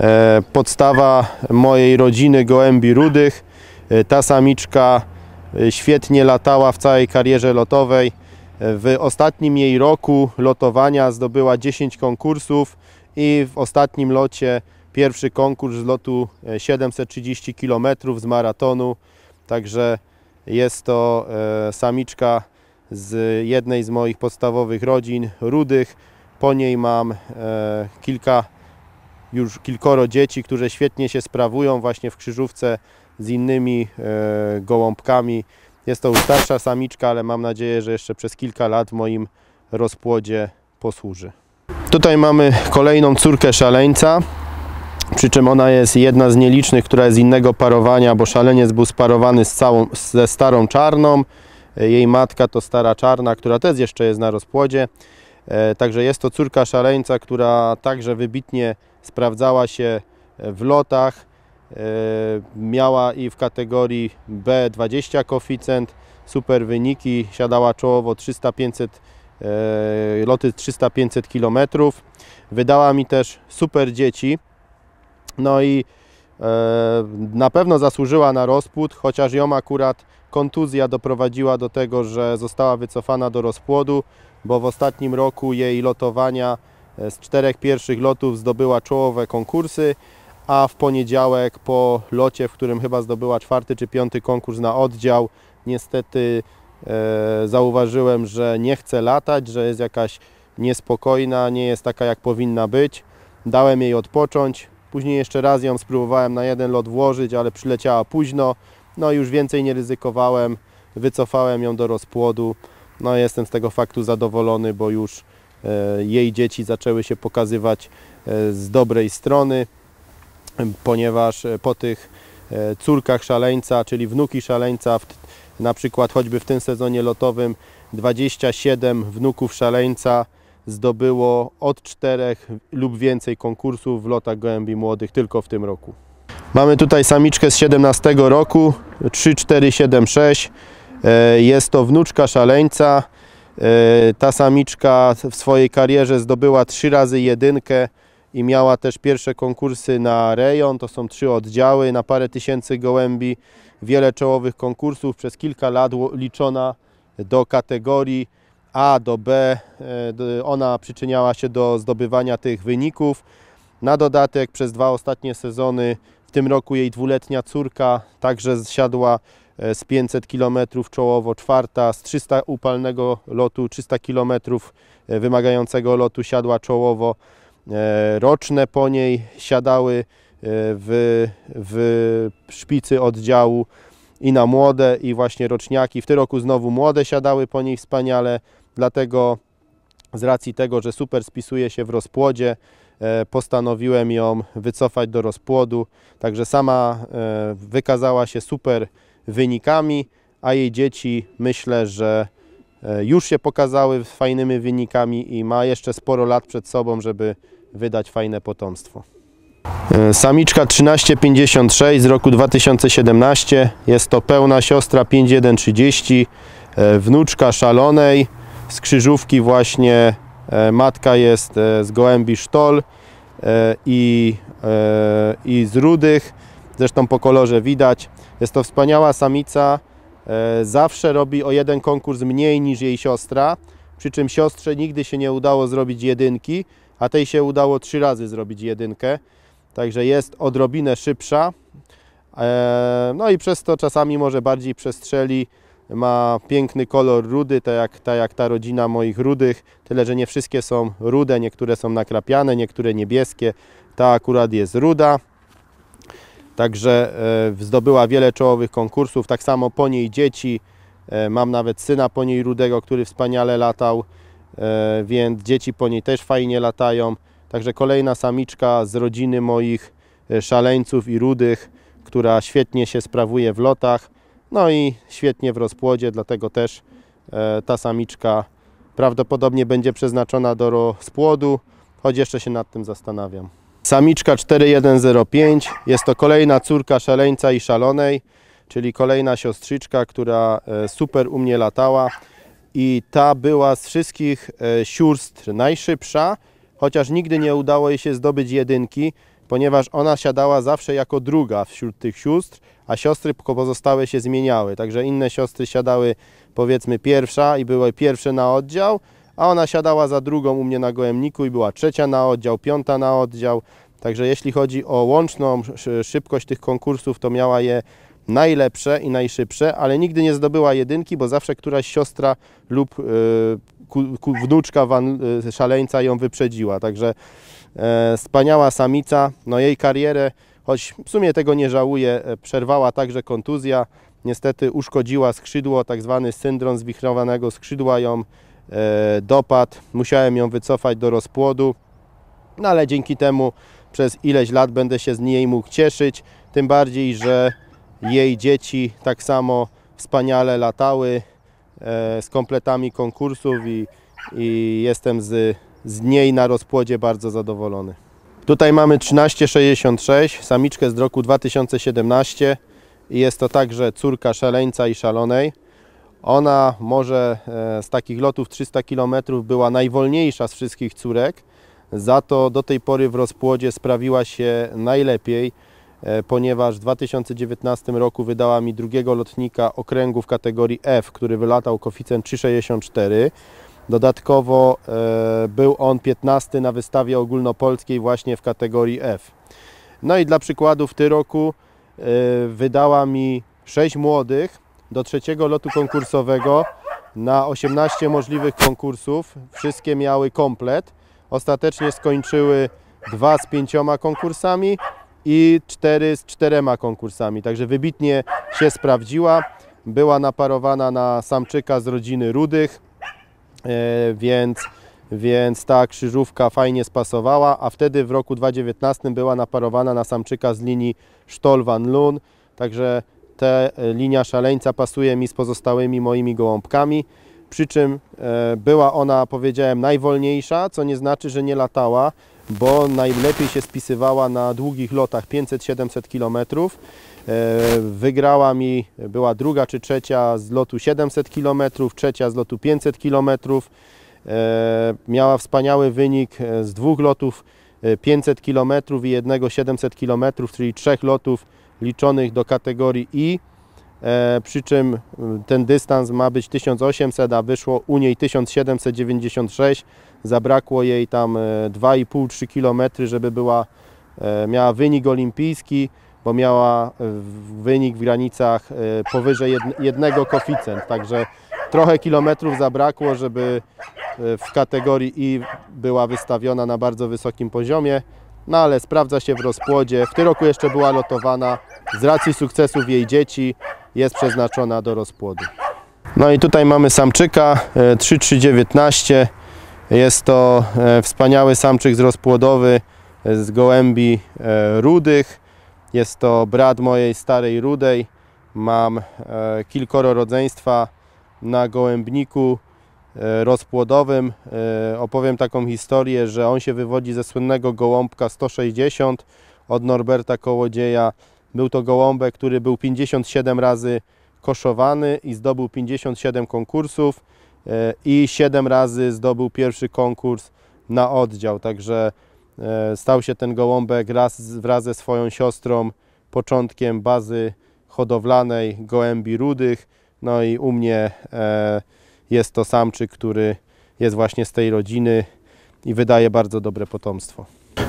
e, podstawa mojej rodziny gołębi rudych. E, ta samiczka świetnie latała w całej karierze lotowej. W ostatnim jej roku lotowania zdobyła 10 konkursów i w ostatnim locie pierwszy konkurs z lotu 730 km z maratonu Także jest to e, samiczka z jednej z moich podstawowych rodzin rudych. Po niej mam e, kilka, już kilkoro dzieci, które świetnie się sprawują właśnie w krzyżówce z innymi e, gołąbkami. Jest to już starsza samiczka, ale mam nadzieję, że jeszcze przez kilka lat w moim rozpłodzie posłuży. Tutaj mamy kolejną córkę szaleńca przy czym ona jest jedna z nielicznych, która jest innego parowania, bo szaleniec był sparowany z całą, ze starą czarną. Jej matka to stara czarna, która też jeszcze jest na rozpłodzie. E, także jest to córka szaleńca, która także wybitnie sprawdzała się w lotach. E, miała i w kategorii B20 koeficjent, super wyniki, siadała czołowo 300-500 e, loty 300-500 km. Wydała mi też super dzieci. No i e, na pewno zasłużyła na rozpłód, chociaż ją akurat kontuzja doprowadziła do tego, że została wycofana do rozpłodu, bo w ostatnim roku jej lotowania e, z czterech pierwszych lotów zdobyła czołowe konkursy, a w poniedziałek po locie, w którym chyba zdobyła czwarty czy piąty konkurs na oddział, niestety e, zauważyłem, że nie chce latać, że jest jakaś niespokojna, nie jest taka jak powinna być. Dałem jej odpocząć, Później jeszcze raz ją spróbowałem na jeden lot włożyć, ale przyleciała późno. No już więcej nie ryzykowałem, wycofałem ją do rozpłodu. No jestem z tego faktu zadowolony, bo już e, jej dzieci zaczęły się pokazywać e, z dobrej strony, ponieważ e, po tych córkach szaleńca, czyli wnuki szaleńca, na przykład choćby w tym sezonie lotowym 27 wnuków szaleńca zdobyło od czterech lub więcej konkursów w lotach gołębi młodych tylko w tym roku. Mamy tutaj samiczkę z 17 roku 3476. E, jest to wnuczka szaleńca. E, ta samiczka w swojej karierze zdobyła trzy razy jedynkę i miała też pierwsze konkursy na rejon. To są trzy oddziały na parę tysięcy gołębi. Wiele czołowych konkursów przez kilka lat liczona do kategorii a do B e, ona przyczyniała się do zdobywania tych wyników. Na dodatek przez dwa ostatnie sezony, w tym roku jej dwuletnia córka także zsiadła e, z 500 km czołowo czwarta, z 300 upalnego lotu 300 km e, wymagającego lotu siadła czołowo. Roczne po niej siadały w, w szpicy oddziału i na młode i właśnie roczniaki. W tym roku znowu młode siadały po niej wspaniale dlatego z racji tego, że super spisuje się w rozpłodzie, e, postanowiłem ją wycofać do rozpłodu. Także sama e, wykazała się super wynikami, a jej dzieci myślę, że e, już się pokazały fajnymi wynikami i ma jeszcze sporo lat przed sobą, żeby wydać fajne potomstwo. Samiczka 1356 z roku 2017, jest to pełna siostra 5130, wnuczka szalonej, z krzyżówki właśnie e, matka jest e, z gołębi sztol e, i, i z rudych, zresztą po kolorze widać. Jest to wspaniała samica, zawsze robi o jeden konkurs mniej niż jej siostra, przy czym siostrze nigdy się nie udało zrobić jedynki, a tej się udało trzy razy zrobić jedynkę, także jest odrobinę szybsza. No i przez to czasami może bardziej przestrzeli ma piękny kolor rudy, tak jak, tak jak ta rodzina moich rudych, tyle że nie wszystkie są rude, niektóre są nakrapiane, niektóre niebieskie, ta akurat jest ruda. Także e, zdobyła wiele czołowych konkursów, tak samo po niej dzieci, e, mam nawet syna po niej rudego, który wspaniale latał, e, więc dzieci po niej też fajnie latają. Także kolejna samiczka z rodziny moich szaleńców i rudych, która świetnie się sprawuje w lotach. No i świetnie w rozpłodzie, dlatego też e, ta samiczka prawdopodobnie będzie przeznaczona do rozpłodu, choć jeszcze się nad tym zastanawiam. Samiczka 4105 jest to kolejna córka szaleńca i szalonej, czyli kolejna siostrzyczka, która e, super u mnie latała i ta była z wszystkich e, sióstr najszybsza, chociaż nigdy nie udało jej się zdobyć jedynki, ponieważ ona siadała zawsze jako druga wśród tych sióstr, a siostry pozostałe się zmieniały. Także inne siostry siadały powiedzmy pierwsza i były pierwsze na oddział, a ona siadała za drugą u mnie na gołemniku i była trzecia na oddział, piąta na oddział. Także jeśli chodzi o łączną szybkość tych konkursów, to miała je najlepsze i najszybsze, ale nigdy nie zdobyła jedynki, bo zawsze któraś siostra lub y, wnuczka wan, y, szaleńca ją wyprzedziła. Także yy, wspaniała samica, no jej karierę choć w sumie tego nie żałuję, e, przerwała także kontuzja. Niestety uszkodziła skrzydło, tak zwany syndrom zwichrowanego skrzydła ją e, dopadł. Musiałem ją wycofać do rozpłodu, no ale dzięki temu przez ileś lat będę się z niej mógł cieszyć, tym bardziej, że jej dzieci tak samo wspaniale latały e, z kompletami konkursów i, i jestem z, z niej na rozpłodzie bardzo zadowolony. Tutaj mamy 1366, samiczkę z roku 2017 i jest to także córka szaleńca i szalonej. Ona może e, z takich lotów 300 km była najwolniejsza z wszystkich córek, za to do tej pory w rozpłodzie sprawiła się najlepiej, e, ponieważ w 2019 roku wydała mi drugiego lotnika okręgu w kategorii F, który wylatał koficent 364. Dodatkowo e, był on 15 na wystawie ogólnopolskiej właśnie w kategorii F. No i dla przykładu w tym roku e, wydała mi 6 młodych do trzeciego lotu konkursowego na 18 możliwych konkursów. Wszystkie miały komplet. Ostatecznie skończyły dwa z pięcioma konkursami i cztery z czterema konkursami. Także wybitnie się sprawdziła. Była naparowana na samczyka z rodziny Rudych. E, więc, więc ta krzyżówka fajnie spasowała, a wtedy w roku 2019 była naparowana na samczyka z linii Stolwan Lun, także ta e, linia szaleńca pasuje mi z pozostałymi moimi gołąbkami, przy czym e, była ona, powiedziałem, najwolniejsza, co nie znaczy, że nie latała, bo najlepiej się spisywała na długich lotach 500-700 kilometrów E, wygrała mi, była druga czy trzecia z lotu 700 km, trzecia z lotu 500 km. E, miała wspaniały wynik e, z dwóch lotów 500 km i jednego 700 km, czyli trzech lotów liczonych do kategorii I. Przy czym ten dystans ma być 1800, a wyszło u niej 1796. Zabrakło jej tam 2,5-3 km, żeby była, miała wynik olimpijski bo miała e, wynik w granicach e, powyżej jednego koficent, także trochę kilometrów zabrakło, żeby e, w kategorii I była wystawiona na bardzo wysokim poziomie, no ale sprawdza się w rozpłodzie. W tym roku jeszcze była lotowana, z racji sukcesów jej dzieci jest przeznaczona do rozpłodu. No i tutaj mamy samczyka 3319. Jest to wspaniały samczyk z rozpłodowy z gołębi rudych. Jest to brat mojej starej rudej. Mam e, kilkoro rodzeństwa na gołębniku e, rozpłodowym. E, opowiem taką historię, że on się wywodzi ze słynnego gołąbka 160 od Norberta Kołodzieja. Był to gołąbek, który był 57 razy koszowany i zdobył 57 konkursów i 7 razy zdobył pierwszy konkurs na oddział. Także E, stał się ten gołąbek raz, wraz ze swoją siostrą początkiem bazy hodowlanej gołębi rudych. No i u mnie e, jest to samczyk, który jest właśnie z tej rodziny i wydaje bardzo dobre potomstwo.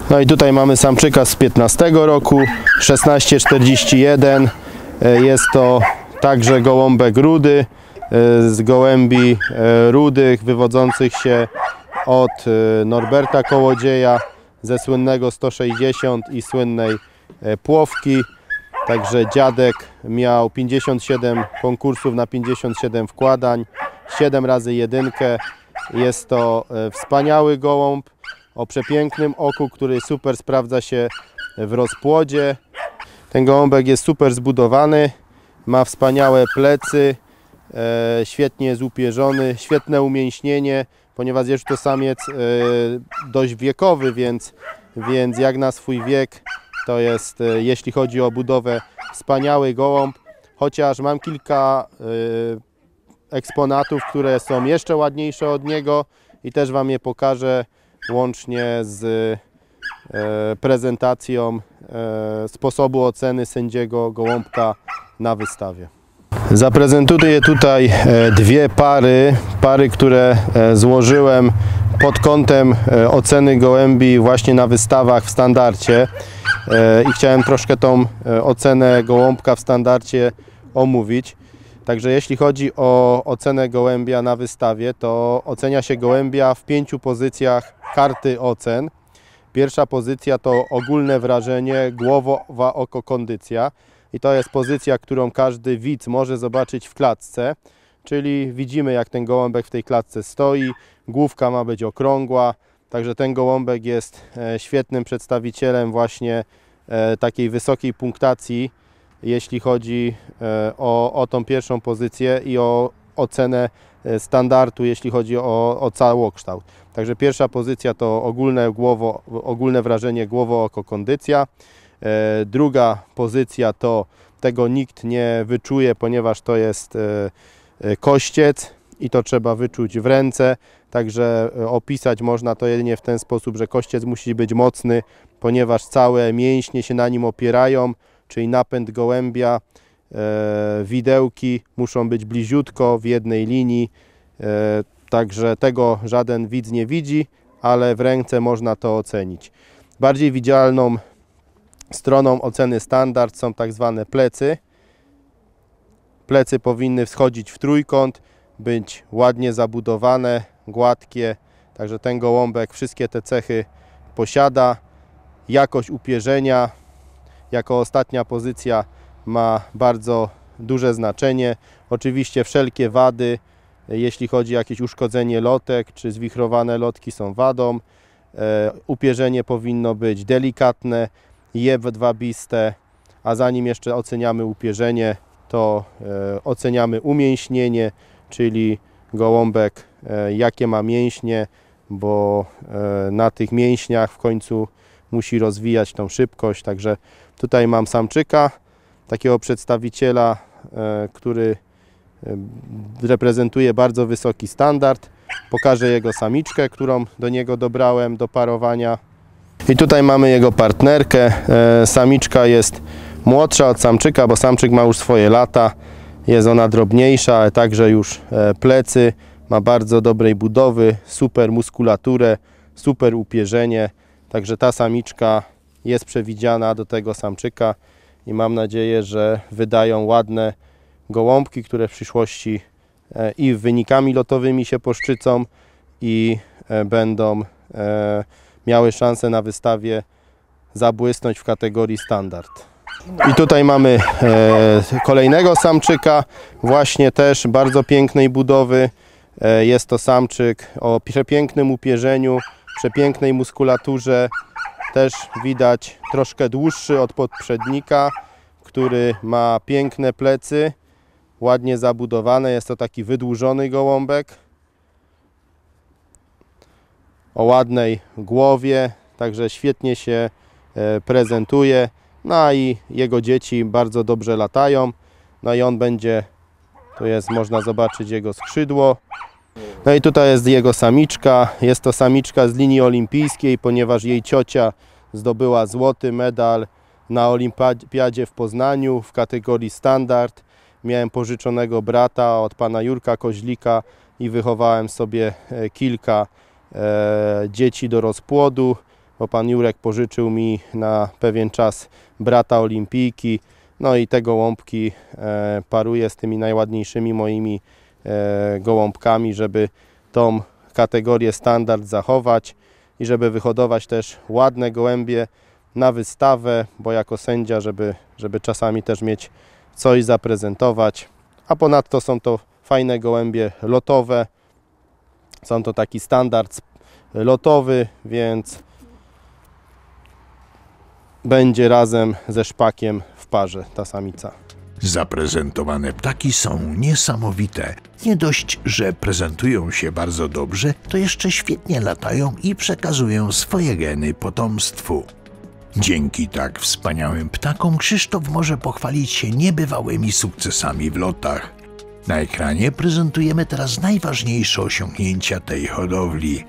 No i tutaj mamy samczyka z 15 roku, 1641. E, jest to także gołąbek rudy z gołębi rudych wywodzących się od Norberta Kołodzieja ze słynnego 160 i słynnej e, płowki. Także dziadek miał 57 konkursów na 57 wkładań, 7 razy jedynkę. Jest to e, wspaniały gołąb o przepięknym oku, który super sprawdza się w rozpłodzie. Ten gołąbek jest super zbudowany, ma wspaniałe plecy, e, świetnie jest upierzony, świetne umięśnienie, ponieważ jest to samiec e, dość wiekowy, więc, więc jak na swój wiek to jest, e, jeśli chodzi o budowę, wspaniały gołąb, chociaż mam kilka e, eksponatów, które są jeszcze ładniejsze od niego i też Wam je pokażę łącznie z prezentacją sposobu oceny sędziego gołąbka na wystawie. Zaprezentuję tutaj e, dwie pary, pary, które e, złożyłem pod kątem e, oceny gołębi właśnie na wystawach w standardzie i chciałem troszkę tą ocenę gołąbka w standardzie omówić. Także jeśli chodzi o ocenę gołębia na wystawie, to ocenia się gołębia w pięciu pozycjach karty ocen. Pierwsza pozycja to ogólne wrażenie, głowowa oko kondycja i to jest pozycja, którą każdy widz może zobaczyć w klatce, czyli widzimy jak ten gołąbek w tej klatce stoi, główka ma być okrągła, także ten gołąbek jest e, świetnym przedstawicielem właśnie e, takiej wysokiej punktacji, jeśli chodzi e, o, o tą pierwszą pozycję i o ocenę standardu, jeśli chodzi o, o całokształt. Także pierwsza pozycja to ogólne, głowo, ogólne wrażenie głowo-oko-kondycja. E, druga pozycja to tego nikt nie wyczuje, ponieważ to jest e, e, kościec i to trzeba wyczuć w ręce. Także opisać można to jedynie w ten sposób, że kościec musi być mocny, ponieważ całe mięśnie się na nim opierają, czyli napęd gołębia, widełki muszą być bliziutko w jednej linii. Także tego żaden widz nie widzi, ale w ręce można to ocenić. Bardziej widzialną Stroną oceny standard są tak zwane plecy. Plecy powinny wschodzić w trójkąt, być ładnie zabudowane, gładkie. Także ten gołąbek wszystkie te cechy posiada. Jakość upierzenia jako ostatnia pozycja ma bardzo duże znaczenie. Oczywiście wszelkie wady, jeśli chodzi o jakieś uszkodzenie lotek czy zwichrowane lotki są wadą. E, upierzenie powinno być delikatne, je jedwabiste, a zanim jeszcze oceniamy upierzenie, to e, oceniamy umięśnienie, czyli gołąbek e, jakie ma mięśnie, bo e, na tych mięśniach w końcu musi rozwijać tą szybkość. Także tutaj mam samczyka, takiego przedstawiciela, który reprezentuje bardzo wysoki standard. Pokażę jego samiczkę, którą do niego dobrałem do parowania. I tutaj mamy jego partnerkę. E, samiczka jest młodsza od samczyka, bo samczyk ma już swoje lata. Jest ona drobniejsza, ale także już e, plecy. Ma bardzo dobrej budowy, super muskulaturę, super upierzenie. Także ta samiczka jest przewidziana do tego samczyka i mam nadzieję, że wydają ładne gołąbki, które w przyszłości e, i wynikami lotowymi się poszczycą i będą miały szansę na wystawie zabłysnąć w kategorii standard. I tutaj mamy e, kolejnego samczyka, właśnie też bardzo pięknej budowy. E, jest to samczyk o przepięknym upierzeniu, przepięknej muskulaturze. Też widać troszkę dłuższy od poprzednika, który ma piękne plecy, ładnie zabudowane. Jest to taki wydłużony gołąbek o ładnej głowie, także świetnie się e, prezentuje. No i jego dzieci bardzo dobrze latają. No i on będzie, tu jest, można zobaczyć jego skrzydło. No i tutaj jest jego samiczka. Jest to samiczka z linii olimpijskiej, ponieważ jej ciocia zdobyła złoty medal na olimpiadzie w Poznaniu w kategorii standard. Miałem pożyczonego brata od pana Jurka Koźlika i wychowałem sobie e, kilka E, dzieci do rozpłodu, bo pan Jurek pożyczył mi na pewien czas brata olimpijki, no i te gołąbki e, paruję z tymi najładniejszymi moimi e, gołąbkami, żeby tą kategorię standard zachować i żeby wyhodować też ładne gołębie na wystawę, bo jako sędzia, żeby, żeby czasami też mieć coś zaprezentować. A ponadto są to fajne gołębie lotowe, są to taki standard lotowy, więc będzie razem ze szpakiem w parze ta samica. Zaprezentowane ptaki są niesamowite. Nie dość, że prezentują się bardzo dobrze, to jeszcze świetnie latają i przekazują swoje geny potomstwu. Dzięki tak wspaniałym ptakom Krzysztof może pochwalić się niebywałymi sukcesami w lotach. Na ekranie prezentujemy teraz najważniejsze osiągnięcia tej hodowli.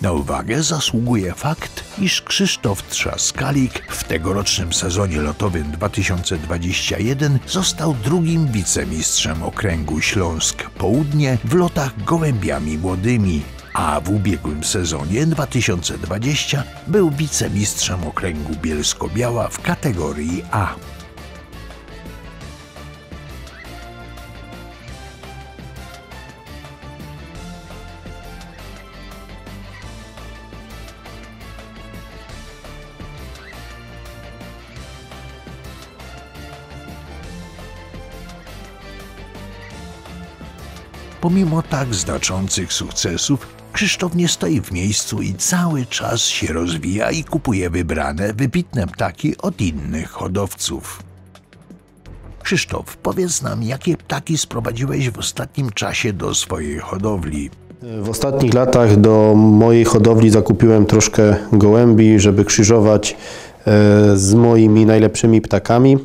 Na uwagę zasługuje fakt, iż Krzysztof Trzaskalik w tegorocznym sezonie lotowym 2021 został drugim wicemistrzem okręgu Śląsk Południe w lotach gołębiami młodymi a w ubiegłym sezonie 2020 był wicemistrzem okręgu Bielsko-Biała w kategorii A. Pomimo tak znaczących sukcesów, Krzysztof nie stoi w miejscu i cały czas się rozwija i kupuje wybrane, wybitne ptaki od innych hodowców. Krzysztof, powiedz nam, jakie ptaki sprowadziłeś w ostatnim czasie do swojej hodowli? W ostatnich latach do mojej hodowli zakupiłem troszkę gołębi, żeby krzyżować e, z moimi najlepszymi ptakami.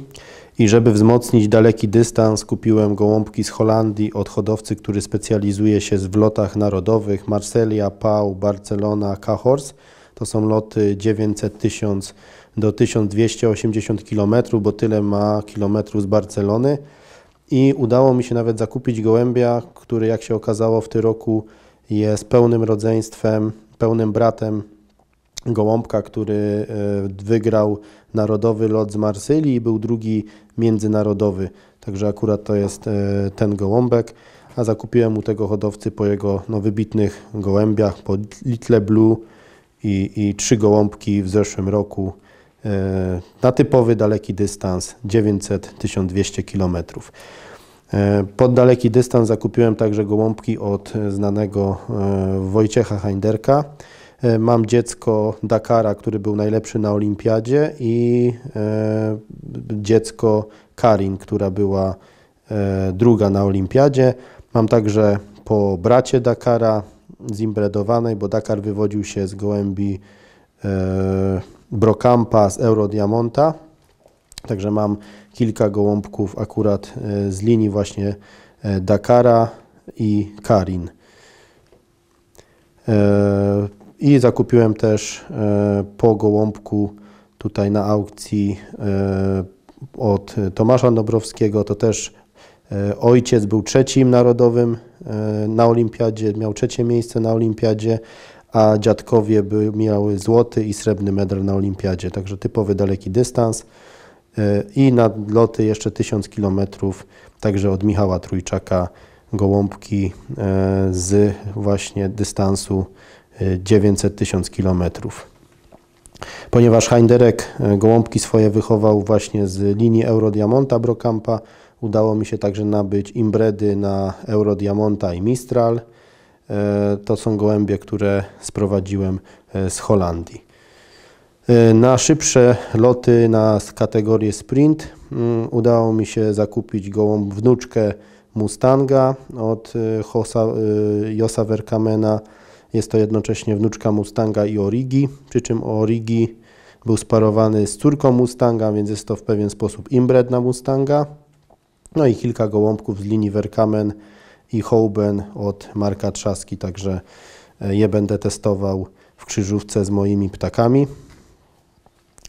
I żeby wzmocnić daleki dystans, kupiłem gołąbki z Holandii od hodowcy, który specjalizuje się w lotach narodowych Marsella, Pau, Barcelona, Cahors. To są loty 900-1000 do 1280 km, bo tyle ma kilometrów z Barcelony. I udało mi się nawet zakupić gołębia, który jak się okazało w tym roku jest pełnym rodzeństwem, pełnym bratem Gołąbka, który e, wygrał narodowy lot z Marsylii i był drugi międzynarodowy. Także akurat to jest e, ten gołąbek, a zakupiłem u tego hodowcy po jego no, wybitnych gołębiach, po Little Blue i, i trzy gołąbki w zeszłym roku e, na typowy daleki dystans 900-1200 km. Pod daleki dystans zakupiłem także gołąbki od znanego Wojciecha Heinderka. E, mam dziecko Dakara, który był najlepszy na olimpiadzie i e, dziecko Karin, która była e, druga na olimpiadzie. Mam także po bracie Dakara zimbredowanej, bo Dakar wywodził się z gołębi Brokampa z Eurodiamonta. Także mam kilka gołąbków akurat z linii właśnie Dakara i Karin. I zakupiłem też e, po gołąbku tutaj na aukcji e, od Tomasza Dobrowskiego. To też e, ojciec był trzecim narodowym na olimpiadzie, miał trzecie miejsce na olimpiadzie, a dziadkowie by, miały złoty i srebrny medal na olimpiadzie. Także typowy daleki dystans. I nadloty jeszcze 1000 km, także od Michała Trójczaka gołąbki z właśnie dystansu 900-1000 kilometrów. Ponieważ Heinderek e, gołąbki swoje wychował właśnie z linii Eurodiamonta Brokampa, udało mi się także nabyć imbredy na Eurodiamonta i Mistral. E, to są gołębie, które sprowadziłem e, z Holandii. Na szybsze loty na kategorię sprint mm, udało mi się zakupić gołą wnuczkę Mustanga od Josa Verkamena jest to jednocześnie wnuczka Mustanga i Origi, przy czym Origi był sparowany z córką Mustanga, więc jest to w pewien sposób imbred na Mustanga. No i kilka gołąbków z linii Verkamen i Hoben od Marka Trzaski, także e, je będę testował w krzyżówce z moimi ptakami.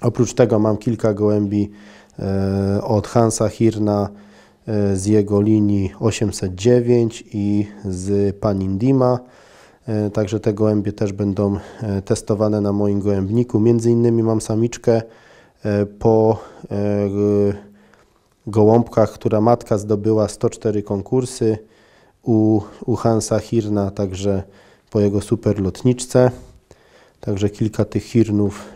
Oprócz tego mam kilka gołębi e, od Hansa Hirna e, z jego linii 809 i z Panindima. E, także te gołębie też będą e, testowane na moim gołębniku. Między innymi mam samiczkę e, po gołąbkach, która matka zdobyła 104 konkursy u, u Hansa Hirna, także po jego superlotniczce. Także kilka tych hirnów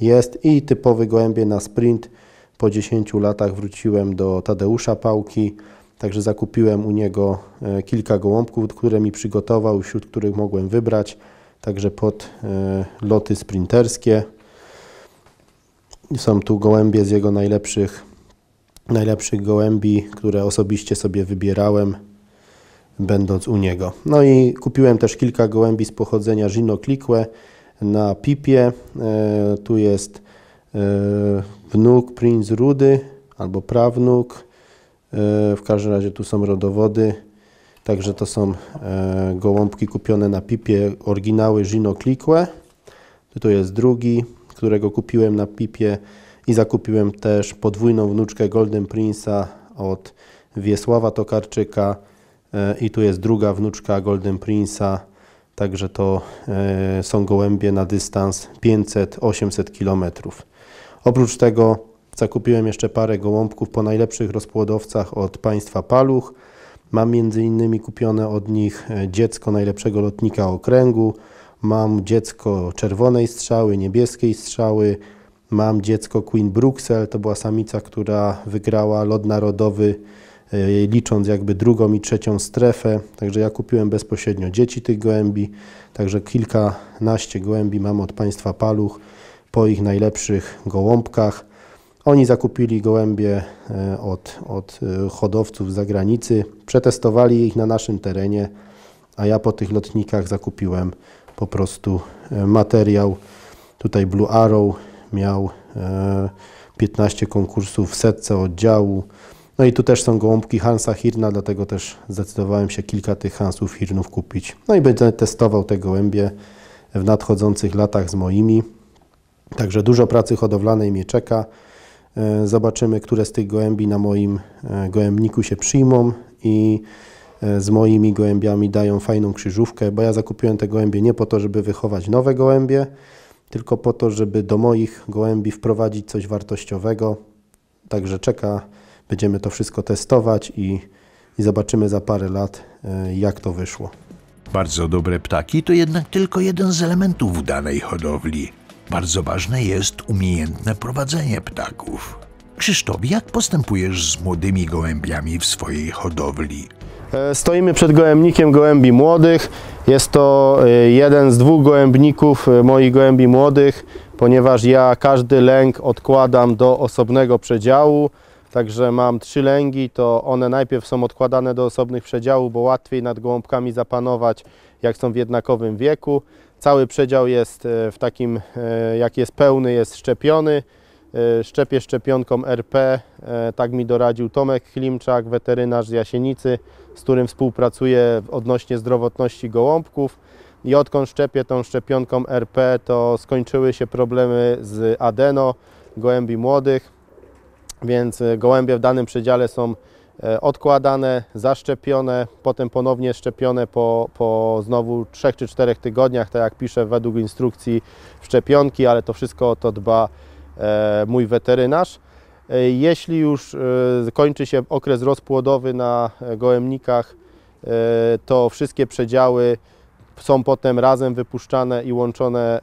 jest i typowy gołębie na sprint. Po 10 latach wróciłem do Tadeusza Pałki. Także zakupiłem u niego e, kilka gołąbków, które mi przygotował, wśród których mogłem wybrać. Także pod e, loty sprinterskie. Są tu gołębie z jego najlepszych, najlepszych gołębi, które osobiście sobie wybierałem, będąc u niego. No i kupiłem też kilka gołębi z pochodzenia Ginoklikłe na Pipie. E, tu jest wnuk Prince Rudy albo prawnuk E, w każdym razie tu są rodowody, także to są e, gołąbki kupione na pipie, oryginały Gino Clique. Tu jest drugi, którego kupiłem na pipie i zakupiłem też podwójną wnuczkę Golden Prince'a od Wiesława Tokarczyka e, i tu jest druga wnuczka Golden Prince'a, także to są gołębie na dystans 500-800 km. Oprócz tego Zakupiłem jeszcze parę gołąbków po najlepszych rozpłodowcach od państwa Paluch. Mam między innymi kupione od nich e, dziecko najlepszego lotnika okręgu, mam dziecko czerwonej strzały, niebieskiej strzały, mam dziecko Queen Bruxelles, to była samica, która wygrała lot narodowy e, licząc jakby drugą i trzecią strefę, także ja kupiłem bezpośrednio dzieci tych gołębi, także kilkanaście gołębi mam od państwa paluch po ich najlepszych gołąbkach. Oni zakupili gołębie e, od, od e, hodowców z zagranicy, przetestowali ich na naszym terenie, a ja po tych lotnikach zakupiłem po prostu e, materiał. Tutaj Blue Arrow miał 15 konkursów w setce oddziału. No i tu też są gołąbki Hansa Hirna, dlatego też zdecydowałem się kilka tych Hansów Hirnów kupić. No i będę testował te gołębie w nadchodzących latach z moimi. Także dużo pracy hodowlanej mnie czeka. E, zobaczymy, które z tych gołębi na moim e, gołębniku się przyjmą i e, z moimi gołębiami dają fajną krzyżówkę, bo ja zakupiłem te gołębie nie po to, żeby wychować nowe gołębie, tylko po to, żeby do moich gołębi wprowadzić coś wartościowego. Także czeka, będziemy to wszystko testować i, i zobaczymy za parę lat, jak to wyszło. Bardzo dobre ptaki to jednak tylko jeden z elementów danej hodowli. Bardzo ważne jest umiejętne prowadzenie ptaków. Krzysztof, jak postępujesz z młodymi gołębiami w swojej hodowli? E, stoimy przed gołębnikiem gołębi młodych. Jest to e, jeden z dwóch gołębników e, moich gołębi młodych, ponieważ ja każdy lęk odkładam do osobnego przedziału. Także mam trzy lęgi, to one najpierw są odkładane do osobnych przedziałów, bo łatwiej nad gołąbkami zapanować, jak są w jednakowym wieku. Cały przedział jest e, w takim, e, jak jest pełny, jest szczepiony. E, szczepię szczepionką RP, tak mi doradził Tomek Klimczak, weterynarz z Jasienicy, z którym współpracuję odnośnie zdrowotności gołąbków. I odkąd szczepię tą szczepionką RP, to skończyły się problemy z adeno, gołębi młodych, więc gołębie w danym przedziale są E, odkładane, zaszczepione, potem ponownie szczepione po, po znowu 3 czy 4 tygodniach, tak jak piszę według instrukcji szczepionki, ale to wszystko o to dba e, mój weterynarz. E, jeśli już kończy się okres rozpłodowy na gołemnikach, to wszystkie przedziały są potem razem wypuszczane i łączone,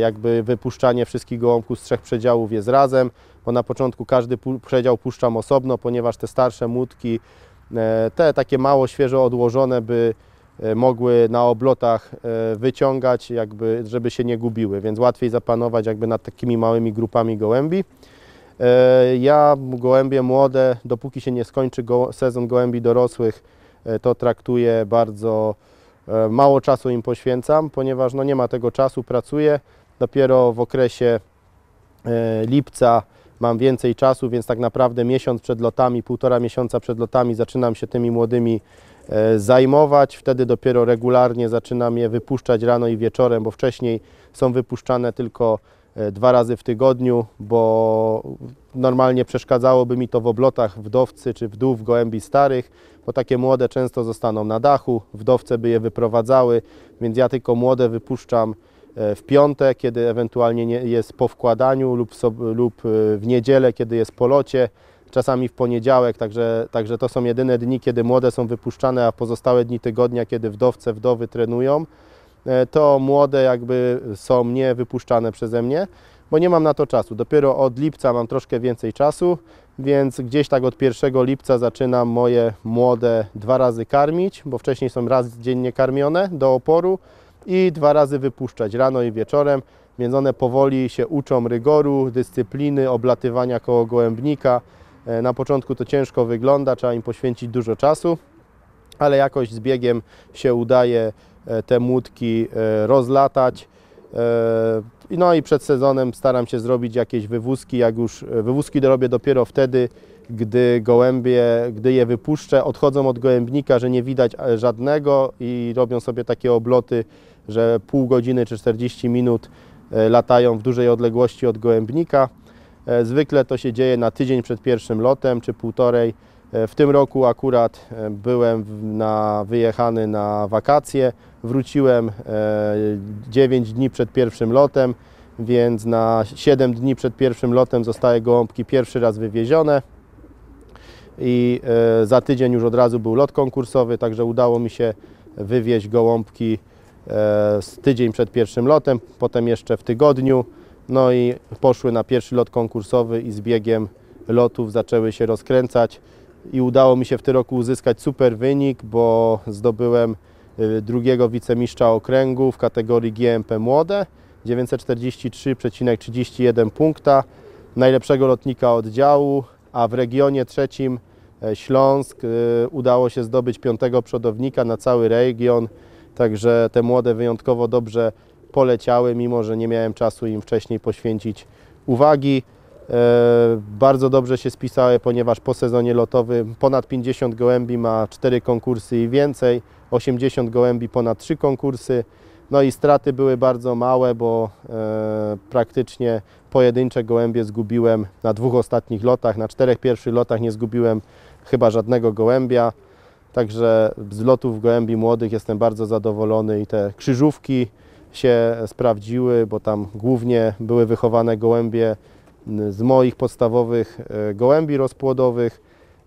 jakby wypuszczanie wszystkich gołąbków z trzech przedziałów jest razem bo na początku każdy przedział puszczam osobno, ponieważ te starsze młotki, e, te takie mało świeżo odłożone, by e, mogły na oblotach e, wyciągać, jakby, żeby się nie gubiły, więc łatwiej zapanować jakby nad takimi małymi grupami gołębi. Ja gołębie młode, dopóki się nie skończy go, sezon gołębi dorosłych, to traktuję bardzo, mało czasu im poświęcam, ponieważ no nie ma tego czasu, pracuję. Dopiero w okresie lipca, mam więcej czasu, więc tak naprawdę miesiąc przed lotami, półtora miesiąca przed lotami zaczynam się tymi młodymi e, zajmować. Wtedy dopiero regularnie zaczynam je wypuszczać rano i wieczorem, bo wcześniej są wypuszczane tylko e, dwa razy w tygodniu, bo normalnie przeszkadzałoby mi to w oblotach wdowcy czy wdów gołębi starych, bo takie młode często zostaną na dachu, wdowce by je wyprowadzały, więc ja tylko młode wypuszczam E, w piątek, kiedy ewentualnie nie jest po wkładaniu lub w, lub e, w niedzielę, kiedy jest po locie, czasami w poniedziałek, także, także to są jedyne dni, kiedy młode są wypuszczane, a pozostałe dni tygodnia, kiedy wdowce, wdowy trenują, e, to młode jakby są nie wypuszczane przeze mnie, bo nie mam na to czasu. Dopiero od lipca mam troszkę więcej czasu, więc gdzieś tak od 1 lipca zaczynam moje młode dwa razy karmić, bo wcześniej są raz dziennie karmione do oporu, i dwa razy wypuszczać rano i wieczorem, więc one powoli się uczą rygoru, dyscypliny, oblatywania koło gołębnika. E, na początku to ciężko wygląda, trzeba im poświęcić dużo czasu, ale jakoś z biegiem się udaje e, te młódki e, rozlatać. No i przed sezonem staram się zrobić jakieś wywózki, jak już wywózki robię dopiero wtedy, gdy gołębie, gdy je wypuszczę, odchodzą od gołębnika, że nie widać żadnego i robią sobie takie obloty że pół godziny czy 40 minut e, latają w dużej odległości od gołębnika. E, zwykle to się dzieje na tydzień przed pierwszym lotem czy półtorej. E, w tym roku akurat byłem na, wyjechany na wakacje, wróciłem 9 dni przed pierwszym lotem, więc na 7 dni przed pierwszym lotem zostały gołąbki pierwszy raz wywiezione i za tydzień już od razu był lot konkursowy, także udało mi się wywieźć gołąbki E, z tydzień przed pierwszym lotem, potem jeszcze w tygodniu. No i poszły na pierwszy lot konkursowy i z biegiem lotów zaczęły się rozkręcać i udało mi się w tym roku uzyskać super wynik, bo zdobyłem e, drugiego wicemistrza okręgu w kategorii GMP Młode 943,31 punkta, najlepszego lotnika oddziału, a w regionie trzecim e, Śląsk udało się zdobyć piątego przodownika na cały region Także te młode wyjątkowo dobrze poleciały, mimo że nie miałem czasu im wcześniej poświęcić uwagi. E, bardzo dobrze się spisały, ponieważ po sezonie lotowym ponad 50 gołębi ma 4 konkursy i więcej, 80 gołębi ponad 3 konkursy. No i straty były bardzo małe, bo e, praktycznie pojedyncze gołębie zgubiłem na dwóch ostatnich lotach. Na czterech pierwszych lotach nie zgubiłem chyba żadnego gołębia. Także z lotów gołębi młodych jestem bardzo zadowolony i te krzyżówki się sprawdziły, bo tam głównie były wychowane gołębie z moich podstawowych e, gołębi rozpłodowych.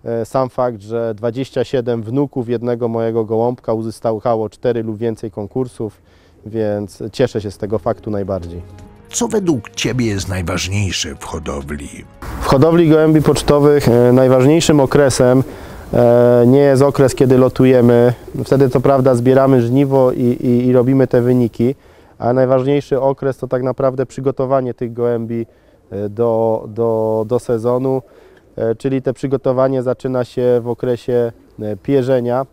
E, sam fakt, że 27 wnuków jednego mojego gołąbka uzyskało 4 lub więcej konkursów, więc cieszę się z tego faktu najbardziej. Co według Ciebie jest najważniejsze w hodowli? W hodowli gołębi pocztowych e, najważniejszym okresem E, nie jest okres, kiedy lotujemy. Wtedy co prawda zbieramy żniwo i, i, i robimy te wyniki, a najważniejszy okres to tak naprawdę przygotowanie tych gołębi e, do, do, do sezonu, e, czyli te przygotowanie zaczyna się w okresie pierzenia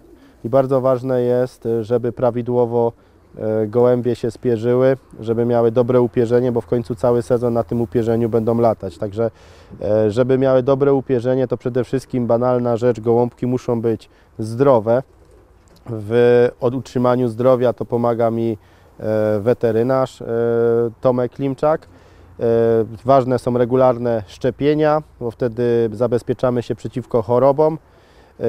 i bardzo ważne jest, żeby prawidłowo E, gołębie się spierzyły, żeby miały dobre upierzenie, bo w końcu cały sezon na tym upierzeniu będą latać. Także e, żeby miały dobre upierzenie, to przede wszystkim banalna rzecz, gołąbki muszą być zdrowe. W utrzymaniu zdrowia to pomaga mi e, weterynarz Tomek Klimczak. Ważne są regularne szczepienia, bo wtedy zabezpieczamy się przeciwko chorobom.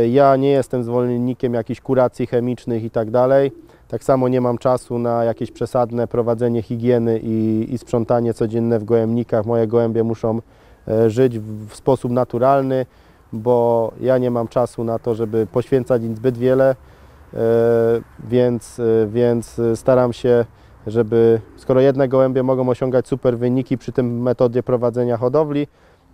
Ja nie jestem zwolennikiem jakichś kuracji chemicznych i tak dalej tak samo nie mam czasu na jakieś przesadne prowadzenie higieny i, i sprzątanie codzienne w gołębnikach. Moje gołębie muszą e, żyć w sposób naturalny, bo ja nie mam czasu na to, żeby poświęcać im zbyt wiele, e, więc, e, więc staram się, żeby skoro jedne gołębie mogą osiągać super wyniki przy tym metodzie prowadzenia hodowli,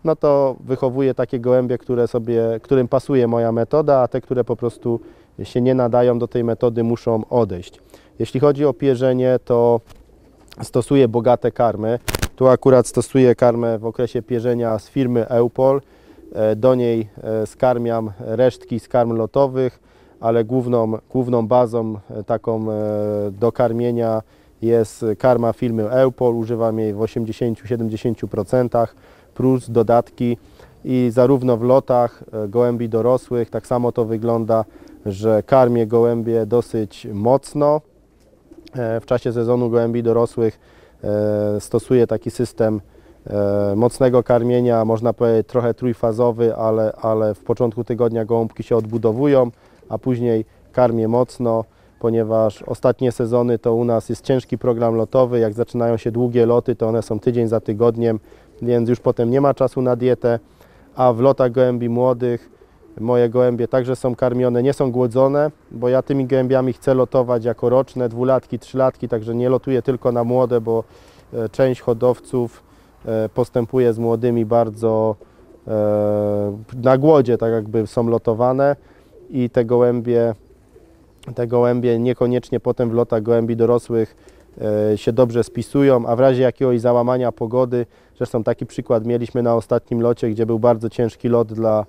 no to wychowuję takie gołębie, które sobie, którym pasuje moja metoda, a te, które po prostu się nie nadają do tej metody, muszą odejść. Jeśli chodzi o pierzenie, to stosuję bogate karmy. Tu akurat stosuję karmę w okresie pierzenia z firmy Eupol. E, do niej e, skarmiam resztki z karm lotowych, ale główną, główną bazą e, taką do karmienia jest karma firmy Eupol. Używam jej w 80-70%, plus dodatki i zarówno w lotach gołębi dorosłych, tak samo to wygląda że karmię gołębie dosyć mocno. E, w czasie sezonu gołębi dorosłych e, stosuję taki system e, mocnego karmienia, można powiedzieć trochę trójfazowy, ale, ale w początku tygodnia gołąbki się odbudowują, a później karmię mocno, ponieważ ostatnie sezony to u nas jest ciężki program lotowy, jak zaczynają się długie loty, to one są tydzień za tygodniem, więc już potem nie ma czasu na dietę, a w lotach gołębi młodych Moje gołębie także są karmione, nie są głodzone, bo ja tymi gołębiami chcę lotować jako roczne, dwulatki, trzylatki, także nie lotuję tylko na młode, bo e, część hodowców e, postępuje z młodymi bardzo e, na głodzie, tak jakby są lotowane i te gołębie, te gołębie niekoniecznie potem w lotach gołębi dorosłych się dobrze spisują, a w razie jakiegoś załamania pogody, zresztą taki przykład mieliśmy na ostatnim locie, gdzie był bardzo ciężki lot dla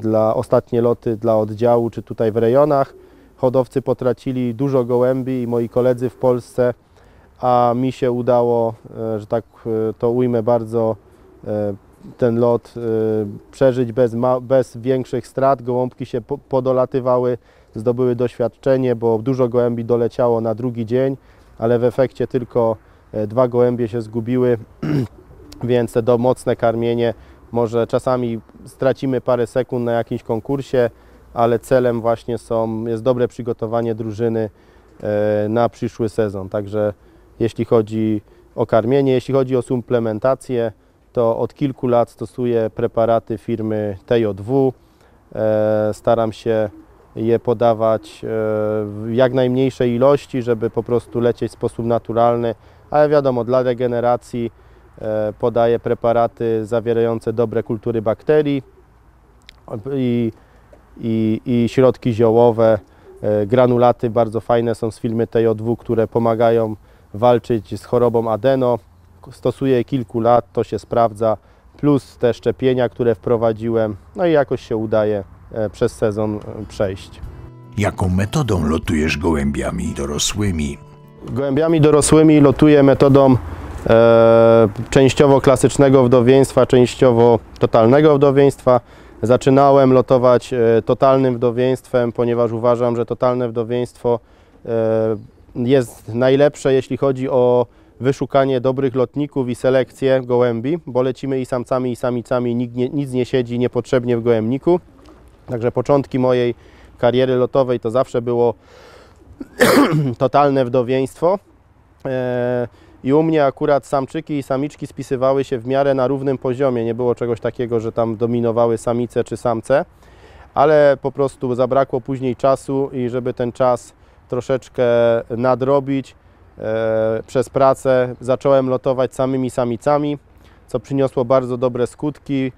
dla ostatnie loty dla oddziału czy tutaj w rejonach. Hodowcy potracili dużo gołębi i moi koledzy w Polsce, a mi się udało, e, że tak e, to ujmę, bardzo e, ten lot przeżyć bez, bez większych strat. Gołąbki się podolatywały, zdobyły doświadczenie, bo dużo gołębi doleciało na drugi dzień, ale w efekcie tylko dwa gołębie się zgubiły, więc to mocne karmienie może czasami stracimy parę sekund na jakimś konkursie, ale celem właśnie są, jest dobre przygotowanie drużyny e, na przyszły sezon. Także jeśli chodzi o karmienie, jeśli chodzi o suplementację, to od kilku lat stosuję preparaty firmy TO2. E, staram się je podawać e, w jak najmniejszej ilości, żeby po prostu lecieć w sposób naturalny, ale wiadomo, dla regeneracji E, podaję preparaty zawierające dobre kultury bakterii i, i, i środki ziołowe. E, granulaty bardzo fajne są z filmy TO2, które pomagają walczyć z chorobą adeno. Stosuję kilku lat, to się sprawdza, plus te szczepienia, które wprowadziłem, no i jakoś się udaje e, przez sezon przejść. Jaką metodą lotujesz gołębiami dorosłymi? Gołębiami dorosłymi lotuję metodą E, częściowo klasycznego wdowieństwa, częściowo totalnego wdowieństwa. Zaczynałem lotować e, totalnym wdowieństwem, ponieważ uważam, że totalne wdowieństwo e, jest najlepsze, jeśli chodzi o wyszukanie dobrych lotników i selekcję gołębi, bo lecimy i samcami, i samicami, nic nie, nic nie siedzi niepotrzebnie w gołębniku. Także początki mojej kariery lotowej to zawsze było totalne wdowieństwo. I u mnie akurat samczyki i samiczki spisywały się w miarę na równym poziomie. Nie było czegoś takiego, że tam dominowały samice czy samce, ale po prostu zabrakło później czasu i żeby ten czas troszeczkę nadrobić e, przez pracę, zacząłem lotować samymi samicami, co przyniosło bardzo dobre skutki e,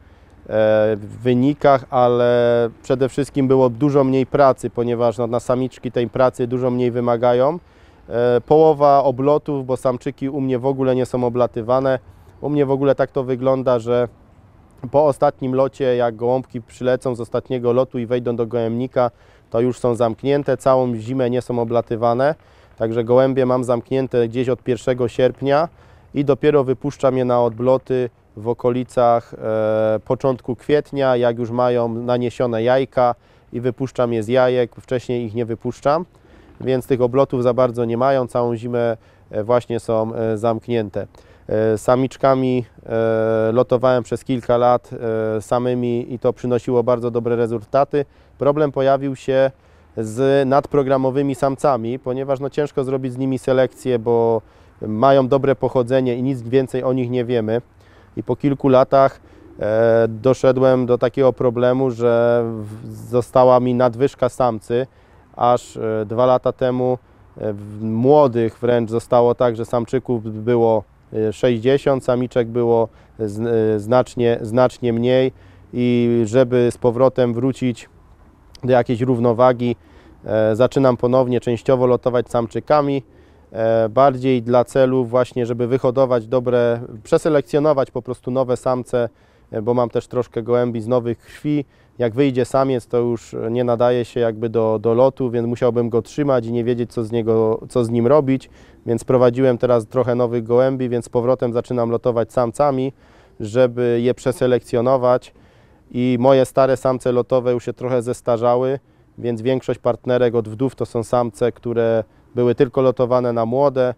w wynikach, ale przede wszystkim było dużo mniej pracy, ponieważ no, na samiczki tej pracy dużo mniej wymagają. E, połowa oblotów, bo samczyki u mnie w ogóle nie są oblatywane. U mnie w ogóle tak to wygląda, że po ostatnim locie, jak gołąbki przylecą z ostatniego lotu i wejdą do gołębnika, to już są zamknięte, całą zimę nie są oblatywane. Także gołębie mam zamknięte gdzieś od 1 sierpnia i dopiero wypuszczam je na odbloty w okolicach e, początku kwietnia, jak już mają naniesione jajka i wypuszczam je z jajek, wcześniej ich nie wypuszczam więc tych oblotów za bardzo nie mają, całą zimę e, właśnie są e, zamknięte. E, samiczkami lotowałem przez kilka lat samymi i to przynosiło bardzo dobre rezultaty. Problem pojawił się z nadprogramowymi samcami, ponieważ no ciężko zrobić z nimi selekcję, bo mają dobre pochodzenie i nic więcej o nich nie wiemy. I po kilku latach doszedłem do takiego problemu, że została mi nadwyżka samcy, aż e, dwa lata temu e, młodych wręcz zostało tak, że samczyków było 60, e, samiczek było znacznie, znacznie mniej i żeby z powrotem wrócić do jakiejś równowagi, zaczynam ponownie częściowo lotować samczykami, bardziej dla celu właśnie, żeby wyhodować dobre, przeselekcjonować po prostu nowe samce, bo mam też troszkę gołębi z nowych krwi, jak wyjdzie samiec, to już nie nadaje się jakby do, do lotu, więc musiałbym go trzymać i nie wiedzieć, co z, niego, co z nim robić. Więc prowadziłem teraz trochę nowych gołębi, więc z powrotem zaczynam lotować samcami, żeby je przeselekcjonować. I moje stare samce lotowe już się trochę zestarzały, więc większość partnerek od wdów to są samce, które były tylko lotowane na młode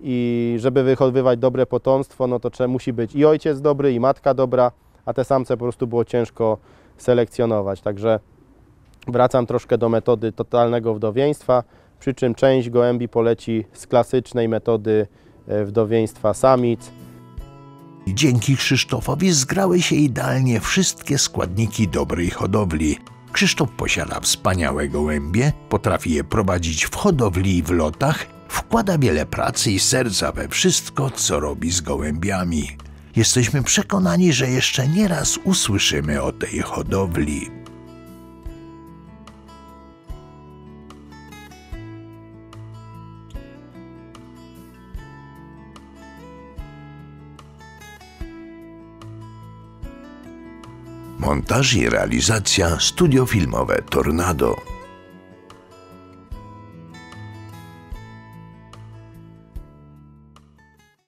i żeby wychowywać dobre potomstwo, no to musi być i ojciec dobry, i matka dobra, a te samce po prostu było ciężko selekcjonować. Także wracam troszkę do metody totalnego wdowieństwa, przy czym część gołębi poleci z klasycznej metody e, wdowieństwa samic. Dzięki Krzysztofowi zgrały się idealnie wszystkie składniki dobrej hodowli. Krzysztof posiada wspaniałe gołębie, potrafi je prowadzić w hodowli i w lotach, wkłada wiele pracy i serca we wszystko, co robi z gołębiami. Jesteśmy przekonani, że jeszcze nieraz usłyszymy o tej hodowli. Montaż i realizacja studio filmowe Tornado.